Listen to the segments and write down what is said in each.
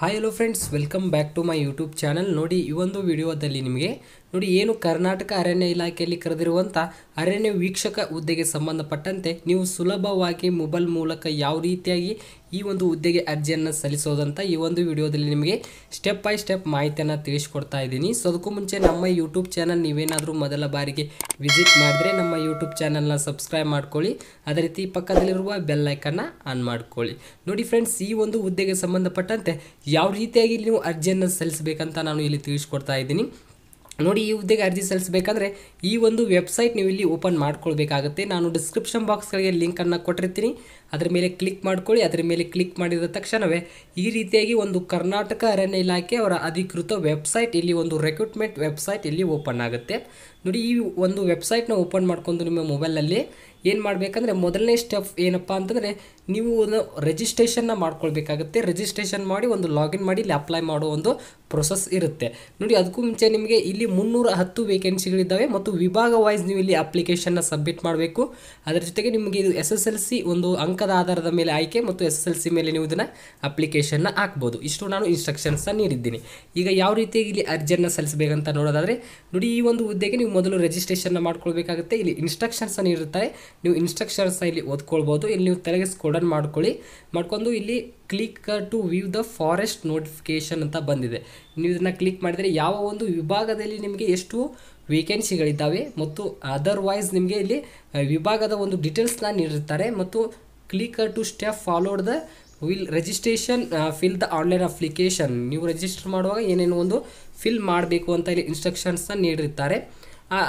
hi hello friends welcome back to my YouTube channel ನೋಡಿ ಈ ಒಂದು ವಿಡಿಯೋದಲ್ಲಿ ನಿಮಗೆ ನೋಡಿ ಏನು ಕರ್ನಾಟಕ ಅರಣ್ಯ ಇಲಾಖೆಯಲ್ಲಿ ಕರೆದಿರುವಂಥ ಅರಣ್ಯ ವೀಕ್ಷಕ ಹುದ್ದೆಗೆ ಸಂಬಂಧಪಟ್ಟಂತೆ ನೀವು ಸುಲಭವಾಗಿ ಮೊಬೈಲ್ ಮೂಲಕ ಯಾವ ರೀತಿಯಾಗಿ ಈ ಒಂದು ಹುದ್ದೆಗೆ ಅರ್ಜಿಯನ್ನು ಸಲ್ಲಿಸೋದಂತ ಈ ಒಂದು ವಿಡಿಯೋದಲ್ಲಿ ನಿಮಗೆ ಸ್ಟೆಪ್ ಬೈ ಸ್ಟೆಪ್ ಮಾಹಿತಿಯನ್ನು ತಿಳಿಸ್ಕೊಡ್ತಾ ಇದ್ದೀನಿ ಸೊ ಅದಕ್ಕೂ ಮುಂಚೆ ನಮ್ಮ ಯೂಟ್ಯೂಬ್ ಚಾನಲ್ ನೀವೇನಾದರೂ ಮೊದಲ ಬಾರಿಗೆ ವಿಸಿಟ್ ಮಾಡಿದ್ರೆ ನಮ್ಮ ಯೂಟ್ಯೂಬ್ ಚಾನಲ್ನ ಸಬ್ಸ್ಕ್ರೈಬ್ ಮಾಡ್ಕೊಳ್ಳಿ ಅದೇ ರೀತಿ ಪಕ್ಕದಲ್ಲಿರುವ ಬೆಲ್ಲೈಕನ್ನು ಆನ್ ಮಾಡ್ಕೊಳ್ಳಿ ನೋಡಿ ಫ್ರೆಂಡ್ಸ್ ಈ ಒಂದು ಹುದ್ದೆಗೆ ಸಂಬಂಧಪಟ್ಟಂತೆ ಯಾವ ರೀತಿಯಾಗಿ ನೀವು ಅರ್ಜಿಯನ್ನು ಸಲ್ಲಿಸಬೇಕಂತ ನಾನು ಇಲ್ಲಿ ತಿಳಿಸ್ಕೊಡ್ತಾ ಇದ್ದೀನಿ ನೋಡಿ ಈ ಹುದ್ದೆಗೆ ಅರ್ಜಿ ಸಲ್ಲಿಸಬೇಕಂದ್ರೆ ಈ ಒಂದು ವೆಬ್ಸೈಟ್ ನೀವು ಇಲ್ಲಿ ಓಪನ್ ಮಾಡ್ಕೊಳ್ಬೇಕಾಗುತ್ತೆ ನಾನು ಡಿಸ್ಕ್ರಿಪ್ಷನ್ ಬಾಕ್ಸ್ಗಳಿಗೆ ಲಿಂಕನ್ನು ಕೊಟ್ಟಿರ್ತೀನಿ ಅದರ ಮೇಲೆ ಕ್ಲಿಕ್ ಮಾಡ್ಕೊಳ್ಳಿ ಅದರ ಮೇಲೆ ಕ್ಲಿಕ್ ಮಾಡಿದ ತಕ್ಷಣವೇ ಈ ರೀತಿಯಾಗಿ ಒಂದು ಕರ್ನಾಟಕ ಅರಣ್ಯ ಇಲಾಖೆ ಅವರ ಅಧಿಕೃತ ವೆಬ್ಸೈಟ್ ಇಲ್ಲಿ ಒಂದು ರೆಕ್ರೂಟ್ಮೆಂಟ್ ವೆಬ್ಸೈಟ್ ಇಲ್ಲಿ ಓಪನ್ ಆಗುತ್ತೆ ನೋಡಿ ಈ ಒಂದು ವೆಬ್ಸೈಟ್ನ ಓಪನ್ ಮಾಡ್ಕೊಂಡು ನಿಮ್ಮ ಮೊಬೈಲಲ್ಲಿ ಏನು ಮಾಡಬೇಕಂದ್ರೆ ಮೊದಲನೇ ಸ್ಟೆಪ್ ಏನಪ್ಪ ಅಂತಂದರೆ ನೀವು ಒಂದು ರಿಜಿಸ್ಟ್ರೇಷನ್ನ ಮಾಡ್ಕೊಳ್ಬೇಕಾಗುತ್ತೆ ರಿಜಿಸ್ಟ್ರೇಷನ್ ಮಾಡಿ ಒಂದು ಲಾಗಿನ್ ಮಾಡಿ ಇಲ್ಲಿ ಅಪ್ಲೈ ಮಾಡೋ ಒಂದು ಪ್ರೊಸೆಸ್ ಇರುತ್ತೆ ನೋಡಿ ಅದಕ್ಕೂ ಮುಂಚೆ ನಿಮಗೆ ಇಲ್ಲಿ ಮುನ್ನೂರ ಹತ್ತು ವೇಕೆನ್ಸಿಗಳಿದ್ದಾವೆ ಮತ್ತು ವಿಭಾಗ ವೈಸ್ ನೀವು ಇಲ್ಲಿ ಅಪ್ಲಿಕೇಶನ್ನ ಸಬ್ಮಿಟ್ ಮಾಡಬೇಕು ಅದರ ಜೊತೆಗೆ ನಿಮಗೆ ಇದು ಎಸ್ ಎಸ್ ಎಲ್ ಸಿ ಒಂದು ಅಂಕದ ಆಧಾರದ ಮೇಲೆ ಆಯ್ಕೆ ಮತ್ತು ಎಸ್ ಎಸ್ ಎಲ್ ಸಿ ಮೇಲೆ ನೀವು ಇದನ್ನು ಅಪ್ಲಿಕೇಶನ್ನ ಹಾಕ್ಬೋದು ಇಷ್ಟು ನಾನು ಇನ್ಸ್ಟ್ರಕ್ಷನ್ಸನ್ನ ನೀಡಿದ್ದೀನಿ ಈಗ ಯಾವ ರೀತಿಯಾಗಿ ಇಲ್ಲಿ ಅರ್ಜಿಯನ್ನು ಸಲ್ಲಿಸಬೇಕಂತ ನೋಡೋದಾದರೆ ನೋಡಿ ಈ ಒಂದು ಹುದ್ದೆಗೆ ನೀವು ಮೊದಲು ರಿಜಿಸ್ಟ್ರೇಷನ್ನ ಮಾಡ್ಕೊಳ್ಬೇಕಾಗುತ್ತೆ ಇಲ್ಲಿ ಇನ್ಸ್ಟ್ರಕ್ಷನ್ಸನ್ನು ಇರುತ್ತೆ ನೀವು ಇನ್ಸ್ಟ್ರಕ್ಷನ್ಸ್ನ ಇಲ್ಲಿ ಓದ್ಕೊಳ್ಬೋದು ಇಲ್ಲಿ ನೀವು ತಲೆಗೆ ಸ್ಕೋಡನ್ ಮಾಡ್ಕೊಳ್ಳಿ ಮಾಡ್ಕೊಂಡು ಇಲ್ಲಿ click to view the forest notification ಅಂತ ಬಂದಿದೆ ನೀವು ಇದನ್ನು ಕ್ಲಿಕ್ ಮಾಡಿದರೆ ಯಾವ ಒಂದು ವಿಭಾಗದಲ್ಲಿ ನಿಮಗೆ ಎಷ್ಟು ವೇಕೆನ್ಸಿಗಳಿದ್ದಾವೆ ಮತ್ತು ಅದರ್ವೈಸ್ ನಿಮಗೆ ಇಲ್ಲಿ ವಿಭಾಗದ ಒಂದು ಡೀಟೇಲ್ಸ್ನ ನೀಡಿರ್ತಾರೆ ಮತ್ತು click to step followed the will registration fill the online application ನೀವು ರಿಜಿಸ್ಟರ್ ಮಾಡುವಾಗ ಏನೇನು ಒಂದು ಫಿಲ್ ಮಾಡಬೇಕು ಅಂತ ಇಲ್ಲಿ ಇನ್ಸ್ಟ್ರಕ್ಷನ್ಸ್ನ ನೀಡಿರ್ತಾರೆ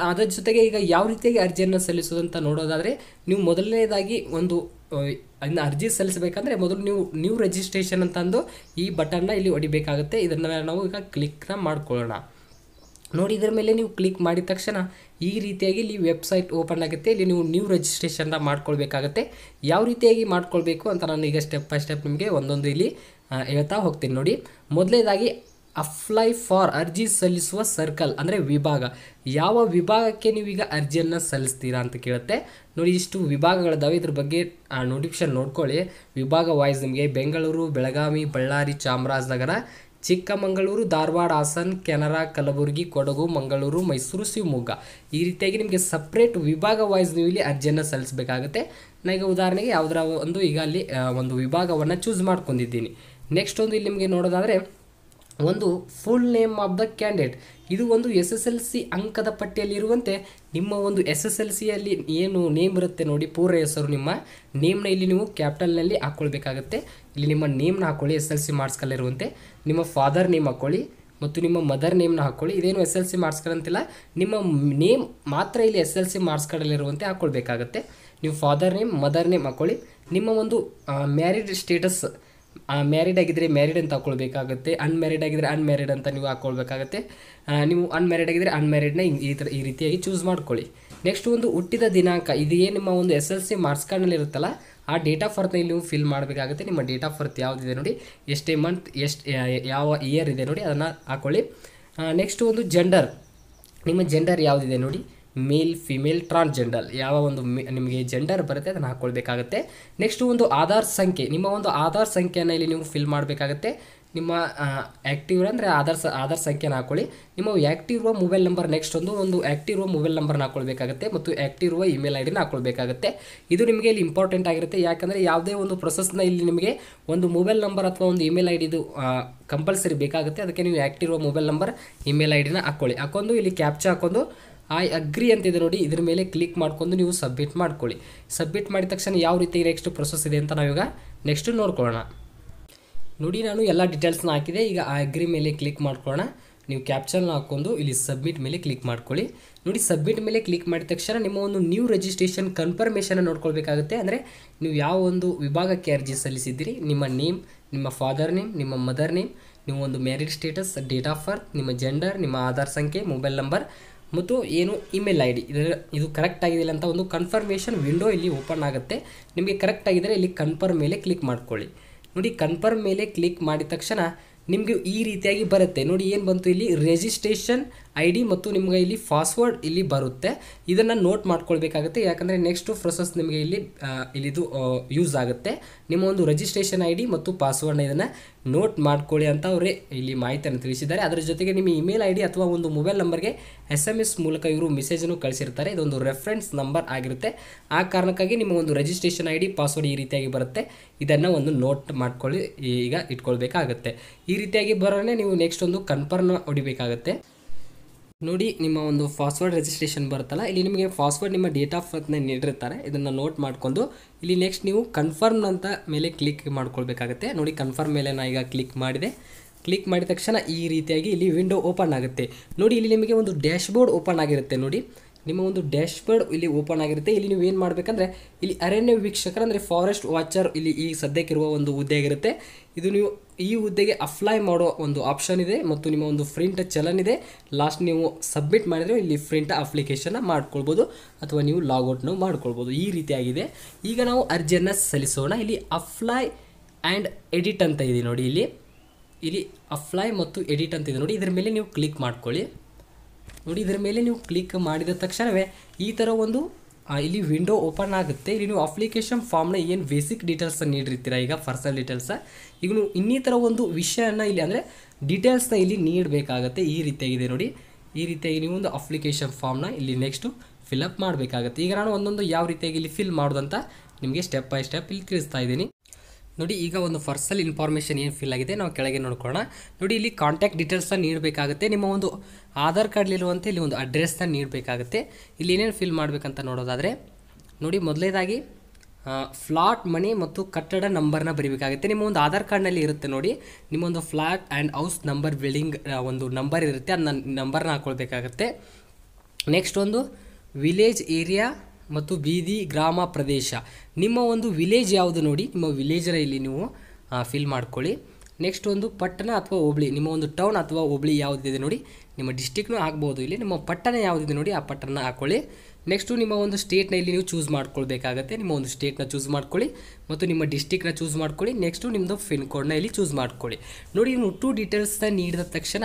ಅದರ ಜೊತೆಗೆ ಈಗ ಯಾವ ರೀತಿಯಾಗಿ ಅರ್ಜಿಯನ್ನು ಸಲ್ಲಿಸೋದಂತ ನೋಡೋದಾದರೆ ನೀವು ಮೊದಲನೇದಾಗಿ ಒಂದು ಅದನ್ನು ಅರ್ಜಿ ಸಲ್ಲಿಸಬೇಕಂದ್ರೆ ಮೊದಲು ನೀವು ನ್ಯೂ ರಿಜಿಸ್ಟ್ರೇಷನ್ ಅಂತಂದು ಈ ಬಟನ್ನ ಇಲ್ಲಿ ಹೊಡಿಬೇಕಾಗುತ್ತೆ ಇದನ್ನು ನಾವು ಈಗ ಕ್ಲಿಕ್ನ ಮಾಡ್ಕೊಳ್ಳೋಣ ನೋಡಿ ಇದರ ಮೇಲೆ ನೀವು ಕ್ಲಿಕ್ ಮಾಡಿದ ತಕ್ಷಣ ಈ ರೀತಿಯಾಗಿ ಇಲ್ಲಿ ವೆಬ್ಸೈಟ್ ಓಪನ್ ಆಗುತ್ತೆ ಇಲ್ಲಿ ನೀವು ನ್ಯೂ ರಿಜಿಸ್ಟ್ರೇಷನ್ನ ಮಾಡ್ಕೊಳ್ಬೇಕಾಗತ್ತೆ ಯಾವ ರೀತಿಯಾಗಿ ಮಾಡ್ಕೊಳ್ಬೇಕು ಅಂತ ನಾನು ಈಗ ಸ್ಟೆಪ್ ಬೈ ಸ್ಟೆಪ್ ನಿಮಗೆ ಒಂದೊಂದು ಇಲ್ಲಿ ಹೇಳ್ತಾ ಹೋಗ್ತೀನಿ ನೋಡಿ ಮೊದಲನೇದಾಗಿ ಅಪ್ಲೈ ಫಾರ್ ಅರ್ಜಿ ಸಲ್ಲಿಸುವ ಸರ್ಕಲ್ ಅಂದರೆ ವಿಭಾಗ ಯಾವ ವಿಭಾಗಕ್ಕೆ ನೀವೀಗ ಅರ್ಜಿಯನ್ನು ಸಲ್ಲಿಸ್ತೀರಾ ಅಂತ ಕೇಳುತ್ತೆ ನೋಡಿ ಇಷ್ಟು ವಿಭಾಗಗಳಿದ್ದಾವೆ ಇದ್ರ ಬಗ್ಗೆ ನೋಟಿಫಿಕೇಶನ್ ನೋಡ್ಕೊಳ್ಳಿ ವಿಭಾಗ ವೈಸ್ ನಿಮಗೆ ಬೆಂಗಳೂರು ಬೆಳಗಾವಿ ಬಳ್ಳಾರಿ ಚಾಮರಾಜನಗರ ಚಿಕ್ಕಮಗಳೂರು ಧಾರವಾಡ ಹಾಸನ್ ಕೆನರಾ ಕಲಬುರಗಿ ಕೊಡಗು ಮಂಗಳೂರು ಮೈಸೂರು ಶಿವಮೊಗ್ಗ ಈ ರೀತಿಯಾಗಿ ನಿಮಗೆ ಸಪ್ರೇಟ್ ವಿಭಾಗ ವೈಸ್ ನೀವು ಇಲ್ಲಿ ಅರ್ಜಿಯನ್ನು ಸಲ್ಲಿಸಬೇಕಾಗುತ್ತೆ ನನಗೆ ಉದಾಹರಣೆಗೆ ಯಾವುದರ ಒಂದು ಈಗ ಅಲ್ಲಿ ಒಂದು ವಿಭಾಗವನ್ನು ಚೂಸ್ ಮಾಡ್ಕೊಂಡಿದ್ದೀನಿ ನೆಕ್ಸ್ಟ್ ಒಂದು ಇಲ್ಲಿ ನಿಮಗೆ ನೋಡೋದಾದರೆ ಒಂದು full name of the candidate ಇದು ಒಂದು ಎಸ್ ಎಸ್ ಎಲ್ ಸಿ ಅಂಕದ ಪಟ್ಟಿಯಲ್ಲಿರುವಂತೆ ನಿಮ್ಮ ಒಂದು ಎಸ್ ಎಸ್ ಎಲ್ ಸಿಯಲ್ಲಿ ಏನು ನೇಮ್ ಇರುತ್ತೆ ನೋಡಿ ಪೂರ್ವ ಹೆಸರು ನಿಮ್ಮ ನೇಮ್ನ ಇಲ್ಲಿ ನೀವು ಕ್ಯಾಪಿಟಲ್ನಲ್ಲಿ ಹಾಕ್ಕೊಳ್ಬೇಕಾಗತ್ತೆ ಇಲ್ಲಿ ನಿಮ್ಮ ನೇಮ್ನ ಹಾಕ್ಕೊಳ್ಳಿ ಎಸ್ ಎಲ್ ಸಿ ಮಾಡಿಸ್ಕಲ್ಲಿರುವಂತೆ ನಿಮ್ಮ ಫಾದರ್ ನೇಮ್ ಹಾಕ್ಕೊಳ್ಳಿ ಮತ್ತು ನಿಮ್ಮ ಮದರ್ ನೇಮ್ನ ಹಾಕ್ಕೊಳ್ಳಿ ಇದೇನು ಎಸ್ ಎಲ್ ಸಿ ಮಾಡಿಸ್ಕೊಳ್ಳಂತಿಲ್ಲ ನಿಮ್ಮ ನೇಮ್ ಮಾತ್ರ ಇಲ್ಲಿ ಎಸ್ ಎಲ್ ಸಿ ಮಾಡಿಸ್ಕೊಳ್ಳಲಿರುವಂತೆ ಹಾಕ್ಕೊಳ್ಬೇಕಾಗತ್ತೆ ನೀವು ಫಾದರ್ ನೇಮ್ ಮದರ್ ನೇಮ್ ಹಾಕ್ಕೊಳ್ಳಿ ನಿಮ್ಮ ಒಂದು ಮ್ಯಾರಿಡ್ ಸ್ಟೇಟಸ್ ಮ್ಯಾರಿಡ್ ಆಗಿದ್ದರೆ ಮ್ಯಾರಿಡ್ ಅಂತ ಹಾಕ್ಕೊಳ್ಬೇಕಾಗುತ್ತೆ ಅನ್ಮ್ಯಾರಿಡ್ ಆಗಿದ್ದರೆ ಅನ್ಮ್ಯಾರಿಡ್ ಅಂತ ನೀವು ಹಾಕ್ಕೊಳ್ಬೇಕಾಗತ್ತೆ ನೀವು ಅನ್ಮ್ಯಾರಿಡ್ ಆಗಿದ್ದರೆ ಅನ್ಮ್ಯಾರಿಡ್ನ ಈ ಥರ ಈ ರೀತಿಯಾಗಿ ಚೂಸ್ ಮಾಡ್ಕೊಳ್ಳಿ ನೆಕ್ಸ್ಟ್ ಒಂದು ಹುಟ್ಟಿದ ದಿನಾಂಕ ಇದು ಏನು ನಿಮ್ಮ ಒಂದು ಎಸ್ ಎಲ್ ಸಿ ಮಾರ್ಕ್ಸ್ ಕಾರ್ಡ್ನಲ್ಲಿ ಇರುತ್ತಲ್ಲ ಆ ಡೇಟ್ ಆಫ್ ಬರ್ತ್ನಲ್ಲಿ ನೀವು ಫಿಲ್ ಮಾಡಬೇಕಾಗುತ್ತೆ ನಿಮ್ಮ ಡೇಟ್ ಆಫ್ ಬರ್ತ್ ಯಾವುದಿದೆ ನೋಡಿ ಎಷ್ಟೇ ಮಂತ್ ಎಷ್ಟು ಯಾವ ಇಯರ್ ಇದೆ ನೋಡಿ ಅದನ್ನು ಹಾಕ್ಕೊಳ್ಳಿ ನೆಕ್ಸ್ಟ್ ಒಂದು ಜೆಂಡರ್ ನಿಮ್ಮ ಜೆಂಡರ್ ಯಾವುದಿದೆ ನೋಡಿ ಮೇಲ್ ಫಿಮೇಲ್ ಟ್ರಾನ್ಸ್ಜೆಂಡರ್ ಯಾವ ಒಂದು ನಿಮಗೆ ಜೆಂಡರ್ ಬರುತ್ತೆ ಅದನ್ನು ಹಾಕ್ಕೊಳ್ಬೇಕಾಗುತ್ತೆ ನೆಕ್ಸ್ಟ್ ಒಂದು ಆಧಾರ್ ಸಂಖ್ಯೆ ನಿಮ್ಮ ಒಂದು ಆಧಾರ್ ಸಂಖ್ಯೆಯನ್ನು ಇಲ್ಲಿ ನೀವು ಫಿಲ್ ಮಾಡಬೇಕಾಗತ್ತೆ ನಿಮ್ಮ ಆ್ಯಕ್ಟಿವ್ ಅಂದರೆ ಆಧಾರ್ ಸ ಆಧಾರ್ ಸಂಖ್ಯೆನ ಹಾಕೊಳ್ಳಿ ನಿಮ್ಮ ಆ್ಯಕ್ಟಿವ್ ಇರುವ ಮೊಬೈಲ್ ನಂಬರ್ ನೆಕ್ಸ್ಟ್ ಒಂದು ಒಂದು ಆ್ಯಕ್ಟಿವ್ ಇರುವ ಮೊಬೈಲ್ ನಂಬರ್ನ ಹಾಕೊಳ್ಬೇಕಾಗುತ್ತೆ ಮತ್ತು ಆ್ಯಕ್ಟಿವ್ ಇರುವ ಇಮೇಲ್ ಐ ಡಿನ ಹಾಕ್ಕೊಳ್ಬೇಕಾಗುತ್ತೆ ಇದು ನಿಮಗೆ ಇಲ್ಲಿ ಇಂಪಾರ್ಟೆಂಟ್ ಆಗಿರುತ್ತೆ ಯಾಕಂದರೆ ಯಾವುದೇ ಒಂದು ಪ್ರೊಸೆಸ್ನ ಇಲ್ಲಿ ನಿಮಗೆ ಒಂದು ಮೊಬೈಲ್ ನಂಬರ್ ಅಥವಾ ಒಂದು ಇಮೇಲ್ ಐ ಡಿದು ಕಂಪಲ್ಸರಿ ಬೇಕಾಗುತ್ತೆ ಅದಕ್ಕೆ ನೀವು ಆ್ಯಕ್ಟಿವ್ ಇರುವ ಮೊಬೈಲ್ ನಂಬರ್ ಇಮೇಲ್ ಐ ಡಿನ ಹಾಕ್ಕೊಳ್ಳಿ ಹಾಕೊಂಡು ಇಲ್ಲಿ ಕ್ಯಾಪ್ಚರ್ ಹಾಕೊಂಡು ಐ ಅಗ್ರಿ ಅಂತಿದೆ ನೋಡಿ ಇದ್ರ ಮೇಲೆ ಕ್ಲಿಕ್ ಮಾಡ್ಕೊಂಡು ನೀವು ಸಬ್ಮಿಟ್ ಮಾಡ್ಕೊಳ್ಳಿ ಸಬ್ಮಿಟ್ ಮಾಡಿದ ತಕ್ಷಣ ಯಾವ ರೀತಿ ನೆಕ್ಸ್ಟ್ ಪ್ರೊಸೆಸ್ ಇದೆ ಅಂತ ನಾವೀಗ ನೆಕ್ಸ್ಟ್ ನೋಡ್ಕೊಳ್ಳೋಣ ನೋಡಿ ನಾನು ಎಲ್ಲ ಡೀಟೇಲ್ಸ್ನ ಹಾಕಿದೆ ಈಗ ಆ ಅಗ್ರಿ ಮೇಲೆ ಕ್ಲಿಕ್ ಮಾಡ್ಕೊಳ್ಳೋಣ ನೀವು ಕ್ಯಾಪ್ಚರ್ನ ಹಾಕ್ಕೊಂಡು ಇಲ್ಲಿ ಸಬ್ಮಿಟ್ ಮೇಲೆ ಕ್ಲಿಕ್ ಮಾಡ್ಕೊಳ್ಳಿ ನೋಡಿ ಸಬ್ಮಿಟ್ ಮೇಲೆ ಕ್ಲಿಕ್ ಮಾಡಿದ ತಕ್ಷಣ ನಿಮ್ಮ ಒಂದು ನ್ಯೂ ರಿಜಿಸ್ಟ್ರೇಷನ್ ಕನ್ಫರ್ಮೇಷನ್ ನೋಡ್ಕೊಳ್ಬೇಕಾಗುತ್ತೆ ಅಂದರೆ ನೀವು ಯಾವ ಒಂದು ವಿಭಾಗಕ್ಕೆ ಅರ್ಜಿ ಸಲ್ಲಿಸಿದ್ದೀರಿ ನಿಮ್ಮ ನೇಮ್ ನಿಮ್ಮ ಫಾದರ್ ನೇಮ್ ನಿಮ್ಮ ಮದರ್ ನೇಮ್ ನೀವು ಒಂದು married status date of birth ನಿಮ್ಮ ಜೆಂಡರ್ ನಿಮ್ಮ ಆಧಾರ್ ಸಂಖ್ಯೆ ಮೊಬೈಲ್ ನಂಬರ್ ಮತ್ತು ಏನು ಇಮೇಲ್ ಐ ಡಿ ಇದರ ಇದು ಕರೆಕ್ಟ್ ಆಗಿದೆಯಲ್ಲ ಅಂತ ಒಂದು ಕನ್ಫರ್ಮೇಷನ್ ವಿಂಡೋ ಇಲ್ಲಿ ಓಪನ್ ಆಗುತ್ತೆ ನಿಮಗೆ ಕರೆಕ್ಟ್ ಆಗಿದ್ದರೆ ಇಲ್ಲಿ ಕನ್ಫರ್ಮ್ ಮೇಲೆ ಕ್ಲಿಕ್ ಮಾಡ್ಕೊಳ್ಳಿ ನೋಡಿ ಕನ್ಫರ್ಮ್ ಮೇಲೆ ಕ್ಲಿಕ್ ಮಾಡಿದ ತಕ್ಷಣ ನಿಮಗೆ ಈ ರೀತಿಯಾಗಿ ಬರುತ್ತೆ ನೋಡಿ ಏನು ಬಂತು ಇಲ್ಲಿ ರಿಜಿಸ್ಟ್ರೇಷನ್ ಐ ಡಿ ಮತ್ತು ನಿಮಗೆ ಇಲ್ಲಿ ಪಾಸ್ವರ್ಡ್ ಇಲ್ಲಿ ಬರುತ್ತೆ ಇದನ್ನು ನೋಟ್ ಮಾಡ್ಕೊಳ್ಬೇಕಾಗುತ್ತೆ ಯಾಕಂದರೆ ನೆಕ್ಸ್ಟು ಪ್ರೊಸೆಸ್ ನಿಮಗೆ ಇಲ್ಲಿ ಇಲ್ಲಿದು ಯೂಸ್ ಆಗುತ್ತೆ ನಿಮ್ಮ ಒಂದು ರಿಜಿಸ್ಟ್ರೇಷನ್ ಐ ಡಿ ಮತ್ತು ಪಾಸ್ವರ್ಡ್ನ ಇದನ್ನು ನೋಟ್ ಮಾಡ್ಕೊಳ್ಳಿ ಅಂತ ಅವರೇ ಇಲ್ಲಿ ಮಾಹಿತಿಯನ್ನು ತಿಳಿಸಿದ್ದಾರೆ ಅದರ ಜೊತೆಗೆ ನಿಮ್ಮ ಇಮೇಲ್ ಐ ಡಿ ಅಥವಾ ಒಂದು ಮೊಬೈಲ್ ನಂಬರ್ಗೆ ಎಸ್ ಎಮ್ ಎಸ್ ಮೂಲಕ ಇವರು ಮೆಸೇಜನ್ನು ಕಳಿಸಿರ್ತಾರೆ ಇದೊಂದು ರೆಫರೆನ್ಸ್ ನಂಬರ್ ಆಗಿರುತ್ತೆ ಆ ಕಾರಣಕ್ಕಾಗಿ ನಿಮ್ಮ ಒಂದು ರಿಜಿಸ್ಟ್ರೇಷನ್ ಐ ಡಿ ಪಾಸ್ವರ್ಡ್ ಈ ರೀತಿಯಾಗಿ ಬರುತ್ತೆ ಇದನ್ನು ಒಂದು ನೋಟ್ ಮಾಡ್ಕೊಳ್ಳಿ ಈಗ ಇಟ್ಕೊಳ್ಬೇಕಾಗುತ್ತೆ ಈ ರೀತಿಯಾಗಿ ಬರೋಣ ನೀವು ನೆಕ್ಸ್ಟ್ ಒಂದು ಕನ್ಫರ್ಮ್ ಹೊಡಿಬೇಕಾಗತ್ತೆ ನೋಡಿ ನಿಮ್ಮ ಒಂದು ಪಾಸ್ವರ್ಡ್ ರಿಜಿಸ್ಟ್ರೇಷನ್ ಬರುತ್ತಲ್ಲ ಇಲ್ಲಿ ನಿಮಗೆ ಪಾಸ್ವರ್ಡ್ ನಿಮ್ಮ ಡೇಟ್ ಆಫ್ ಬರ್ತ್ನ ನೀಡಿರ್ತಾರೆ ಇದನ್ನು ನೋಟ್ ಮಾಡಿಕೊಂಡು ಇಲ್ಲಿ ನೆಕ್ಸ್ಟ್ ನೀವು ಕನ್ಫರ್ಮ್ ಅಂತ ಮೇಲೆ ಕ್ಲಿಕ್ ಮಾಡ್ಕೊಳ್ಬೇಕಾಗತ್ತೆ ನೋಡಿ ಕನ್ಫರ್ಮ್ ಮೇಲೆ ನಾನು ಈಗ ಕ್ಲಿಕ್ ಮಾಡಿದೆ ಕ್ಲಿಕ್ ಮಾಡಿದ ತಕ್ಷಣ ಈ ರೀತಿಯಾಗಿ ಇಲ್ಲಿ ವಿಂಡೋ ಓಪನ್ ಆಗುತ್ತೆ ನೋಡಿ ಇಲ್ಲಿ ನಿಮಗೆ ಒಂದು ಡ್ಯಾಶ್ ಬೋರ್ಡ್ ಓಪನ್ ಆಗಿರುತ್ತೆ ನೋಡಿ ನಿಮ್ಮ ಒಂದು ಡ್ಯಾಶ್ಬೋರ್ಡ್ ಇಲ್ಲಿ ಓಪನ್ ಆಗಿರುತ್ತೆ ಇಲ್ಲಿ ನೀವು ಏನು ಮಾಡಬೇಕಂದ್ರೆ ಇಲ್ಲಿ ಅರಣ್ಯ ವೀಕ್ಷಕರು ಅಂದರೆ ಫಾರೆಸ್ಟ್ ವಾಚರ್ ಇಲ್ಲಿ ಈ ಸದ್ಯಕ್ಕಿರುವ ಒಂದು ಹುದ್ದೆ ಆಗಿರುತ್ತೆ ಇದು ನೀವು ಈ ಹುದ್ದೆಗೆ ಅಪ್ಲೈ ಮಾಡೋ ಒಂದು ಆಪ್ಷನ್ ಇದೆ ಮತ್ತು ನಿಮ್ಮ ಒಂದು ಫ್ರಿಂಟ್ ಚಲನ್ ಇದೆ ಲಾಸ್ಟ್ ನೀವು ಸಬ್ಮಿಟ್ ಮಾಡಿದರೆ ಇಲ್ಲಿ ಫ್ರಿಂಟ್ ಅಪ್ಲಿಕೇಶನ್ನ ಮಾಡ್ಕೊಳ್ಬೋದು ಅಥವಾ ನೀವು ಲಾಗೌಟ್ನು ಮಾಡ್ಕೊಳ್ಬೋದು ಈ ರೀತಿಯಾಗಿದೆ ಈಗ ನಾವು ಅರ್ಜಿಯನ್ನು ಸಲ್ಲಿಸೋಣ ಇಲ್ಲಿ ಅಪ್ಲೈ ಆ್ಯಂಡ್ ಎಡಿಟ್ ಅಂತ ಇದೆ ನೋಡಿ ಇಲ್ಲಿ ಇಲ್ಲಿ ಅಪ್ಲೈ ಮತ್ತು ಎಡಿಟ್ ಅಂತ ಇದೆ ನೋಡಿ ಇದರ ಮೇಲೆ ನೀವು ಕ್ಲಿಕ್ ಮಾಡ್ಕೊಳ್ಳಿ ನೋಡಿ ಇದರ ಮೇಲೆ ನೀವು ಕ್ಲಿಕ್ ಮಾಡಿದ ತಕ್ಷಣವೇ ಈ ಥರ ಒಂದು ಇಲ್ಲಿ ವಿಂಡೋ ಓಪನ್ ಆಗುತ್ತೆ ಇಲ್ಲಿ ನೀವು ಅಪ್ಲಿಕೇಶನ್ ಫಾರ್ಮ್ನ ಏನು ಬೇಸಿಕ್ ಡೀಟೇಲ್ಸನ್ನು ನೀಡಿರ್ತೀರಾ ಈಗ ಪರ್ಸನಲ್ ಡೀಟೇಲ್ಸ ಈಗ ನೀವು ಇನ್ನಿತರ ಒಂದು ವಿಷಯನ ಇಲ್ಲಿ ಅಂದರೆ ಡೀಟೇಲ್ಸ್ನ ಇಲ್ಲಿ ನೀಡಬೇಕಾಗತ್ತೆ ಈ ರೀತಿಯಾಗಿದೆ ನೋಡಿ ಈ ರೀತಿಯಾಗಿ ನೀವು ಒಂದು ಅಪ್ಲಿಕೇಶನ್ ಫಾರ್ಮ್ನ ಇಲ್ಲಿ ನೆಕ್ಸ್ಟು ಫಿಲಪ್ ಮಾಡಬೇಕಾಗುತ್ತೆ ಈಗ ನಾನು ಒಂದೊಂದು ಯಾವ ರೀತಿಯಾಗಿ ಇಲ್ಲಿ ಫಿಲ್ ಮಾಡೋದಂತ ನಿಮಗೆ ಸ್ಟೆಪ್ ಬೈ ಸ್ಟೆಪ್ ಇಲ್ಲಿ ತಿಳಿಸ್ತಾ ಇದ್ದೀನಿ ನೋಡಿ ಈಗ ಒಂದು ಪರ್ಸಲ್ ಇನ್ಫಾರ್ಮೇಷನ್ ಏನು ಫಿಲ್ ಆಗಿದೆ ನಾವು ಕೆಳಗೆ ನೋಡ್ಕೊಳ್ಳೋಣ ನೋಡಿ ಇಲ್ಲಿ ಕಾಂಟ್ಯಾಕ್ಟ್ ಡೀಟೇಲ್ಸ್ನ ನೀಡಬೇಕಾಗುತ್ತೆ ನಿಮ್ಮ ಒಂದು ಆಧಾರ್ ಕಾರ್ಡ್ಲಿರುವಂತೆ ಇಲ್ಲಿ ಒಂದು ಅಡ್ರೆಸ್ನ ನೀಡಬೇಕಾಗುತ್ತೆ ಇಲ್ಲಿ ಏನೇನು ಫಿಲ್ ಮಾಡಬೇಕಂತ ನೋಡೋದಾದರೆ ನೋಡಿ ಮೊದಲೇದಾಗಿ ಫ್ಲಾಟ್ ಮನೆ ಮತ್ತು ಕಟ್ಟಡ ನಂಬರ್ನ ಬರೀಬೇಕಾಗುತ್ತೆ ನಿಮ್ಮ ಒಂದು ಆಧಾರ್ ಕಾರ್ಡ್ನಲ್ಲಿ ಇರುತ್ತೆ ನೋಡಿ ನಿಮ್ಮೊಂದು flat and house number building ಒಂದು ನಂಬರ್ ಇರುತ್ತೆ ಅದನ್ನ ನಂಬರ್ನ ಹಾಕ್ಕೊಳ್ಬೇಕಾಗತ್ತೆ ನೆಕ್ಸ್ಟ್ ಒಂದು ವಿಲೇಜ್ ಏರಿಯಾ ಮತ್ತು ಬೀದಿ ಗ್ರಾಮ ಪ್ರದೇಶ ನಿಮ್ಮ ಒಂದು ವಿಲೇಜ್ ಯಾವುದು ನೋಡಿ ನಿಮ್ಮ ವಿಲೇಜರ ಇಲ್ಲಿ ನೀವು ಫಿಲ್ ಮಾಡ್ಕೊಳ್ಳಿ ನೆಕ್ಸ್ಟ್ ಒಂದು ಪಟ್ಟಣ ಅಥವಾ ಹೋಬಳಿ ನಿಮ್ಮ ಒಂದು ಟೌನ್ ಅಥವಾ ಹೋಬಳಿ ಯಾವುದಿದೆ ನೋಡಿ ನಿಮ್ಮ ಡಿಸ್ಟಿಕ್ನೂ ಆಗ್ಬೋದು ಇಲ್ಲಿ ನಿಮ್ಮ ಪಟ್ಟಣ ಯಾವುದಿದೆ ನೋಡಿ ಆ ಪಟ್ಟಣ ಹಾಕ್ಕೊಳ್ಳಿ ನೆಕ್ಸ್ಟು ನಿಮ್ಮ ಒಂದು ಸ್ಟೇಟ್ನ ಇಲ್ಲಿ ನೀವು ಚೂಸ್ ಮಾಡ್ಕೊಳ್ಬೇಕಾಗತ್ತೆ ನಿಮ್ಮ ಒಂದು ಸ್ಟೇಟ್ನ ಚೂಸ್ ಮಾಡ್ಕೊಳ್ಳಿ ಮತ್ತು ನಿಮ್ಮ ಡಿಸ್ಟಿಕ್ನ ಚೂಸ್ ಮಾಡ್ಕೊಳ್ಳಿ ನೆಕ್ಸ್ಟು ನಿಮ್ಮದು ಫಿನ್ ಕೋಡ್ನ ಇಲ್ಲಿ ಚೂಸ್ ಮಾಡ್ಕೊಳ್ಳಿ ನೋಡಿ ನೀವು ಟೂ ಡೀಟೇಲ್ಸ್ನ ನೀಡಿದ ತಕ್ಷಣ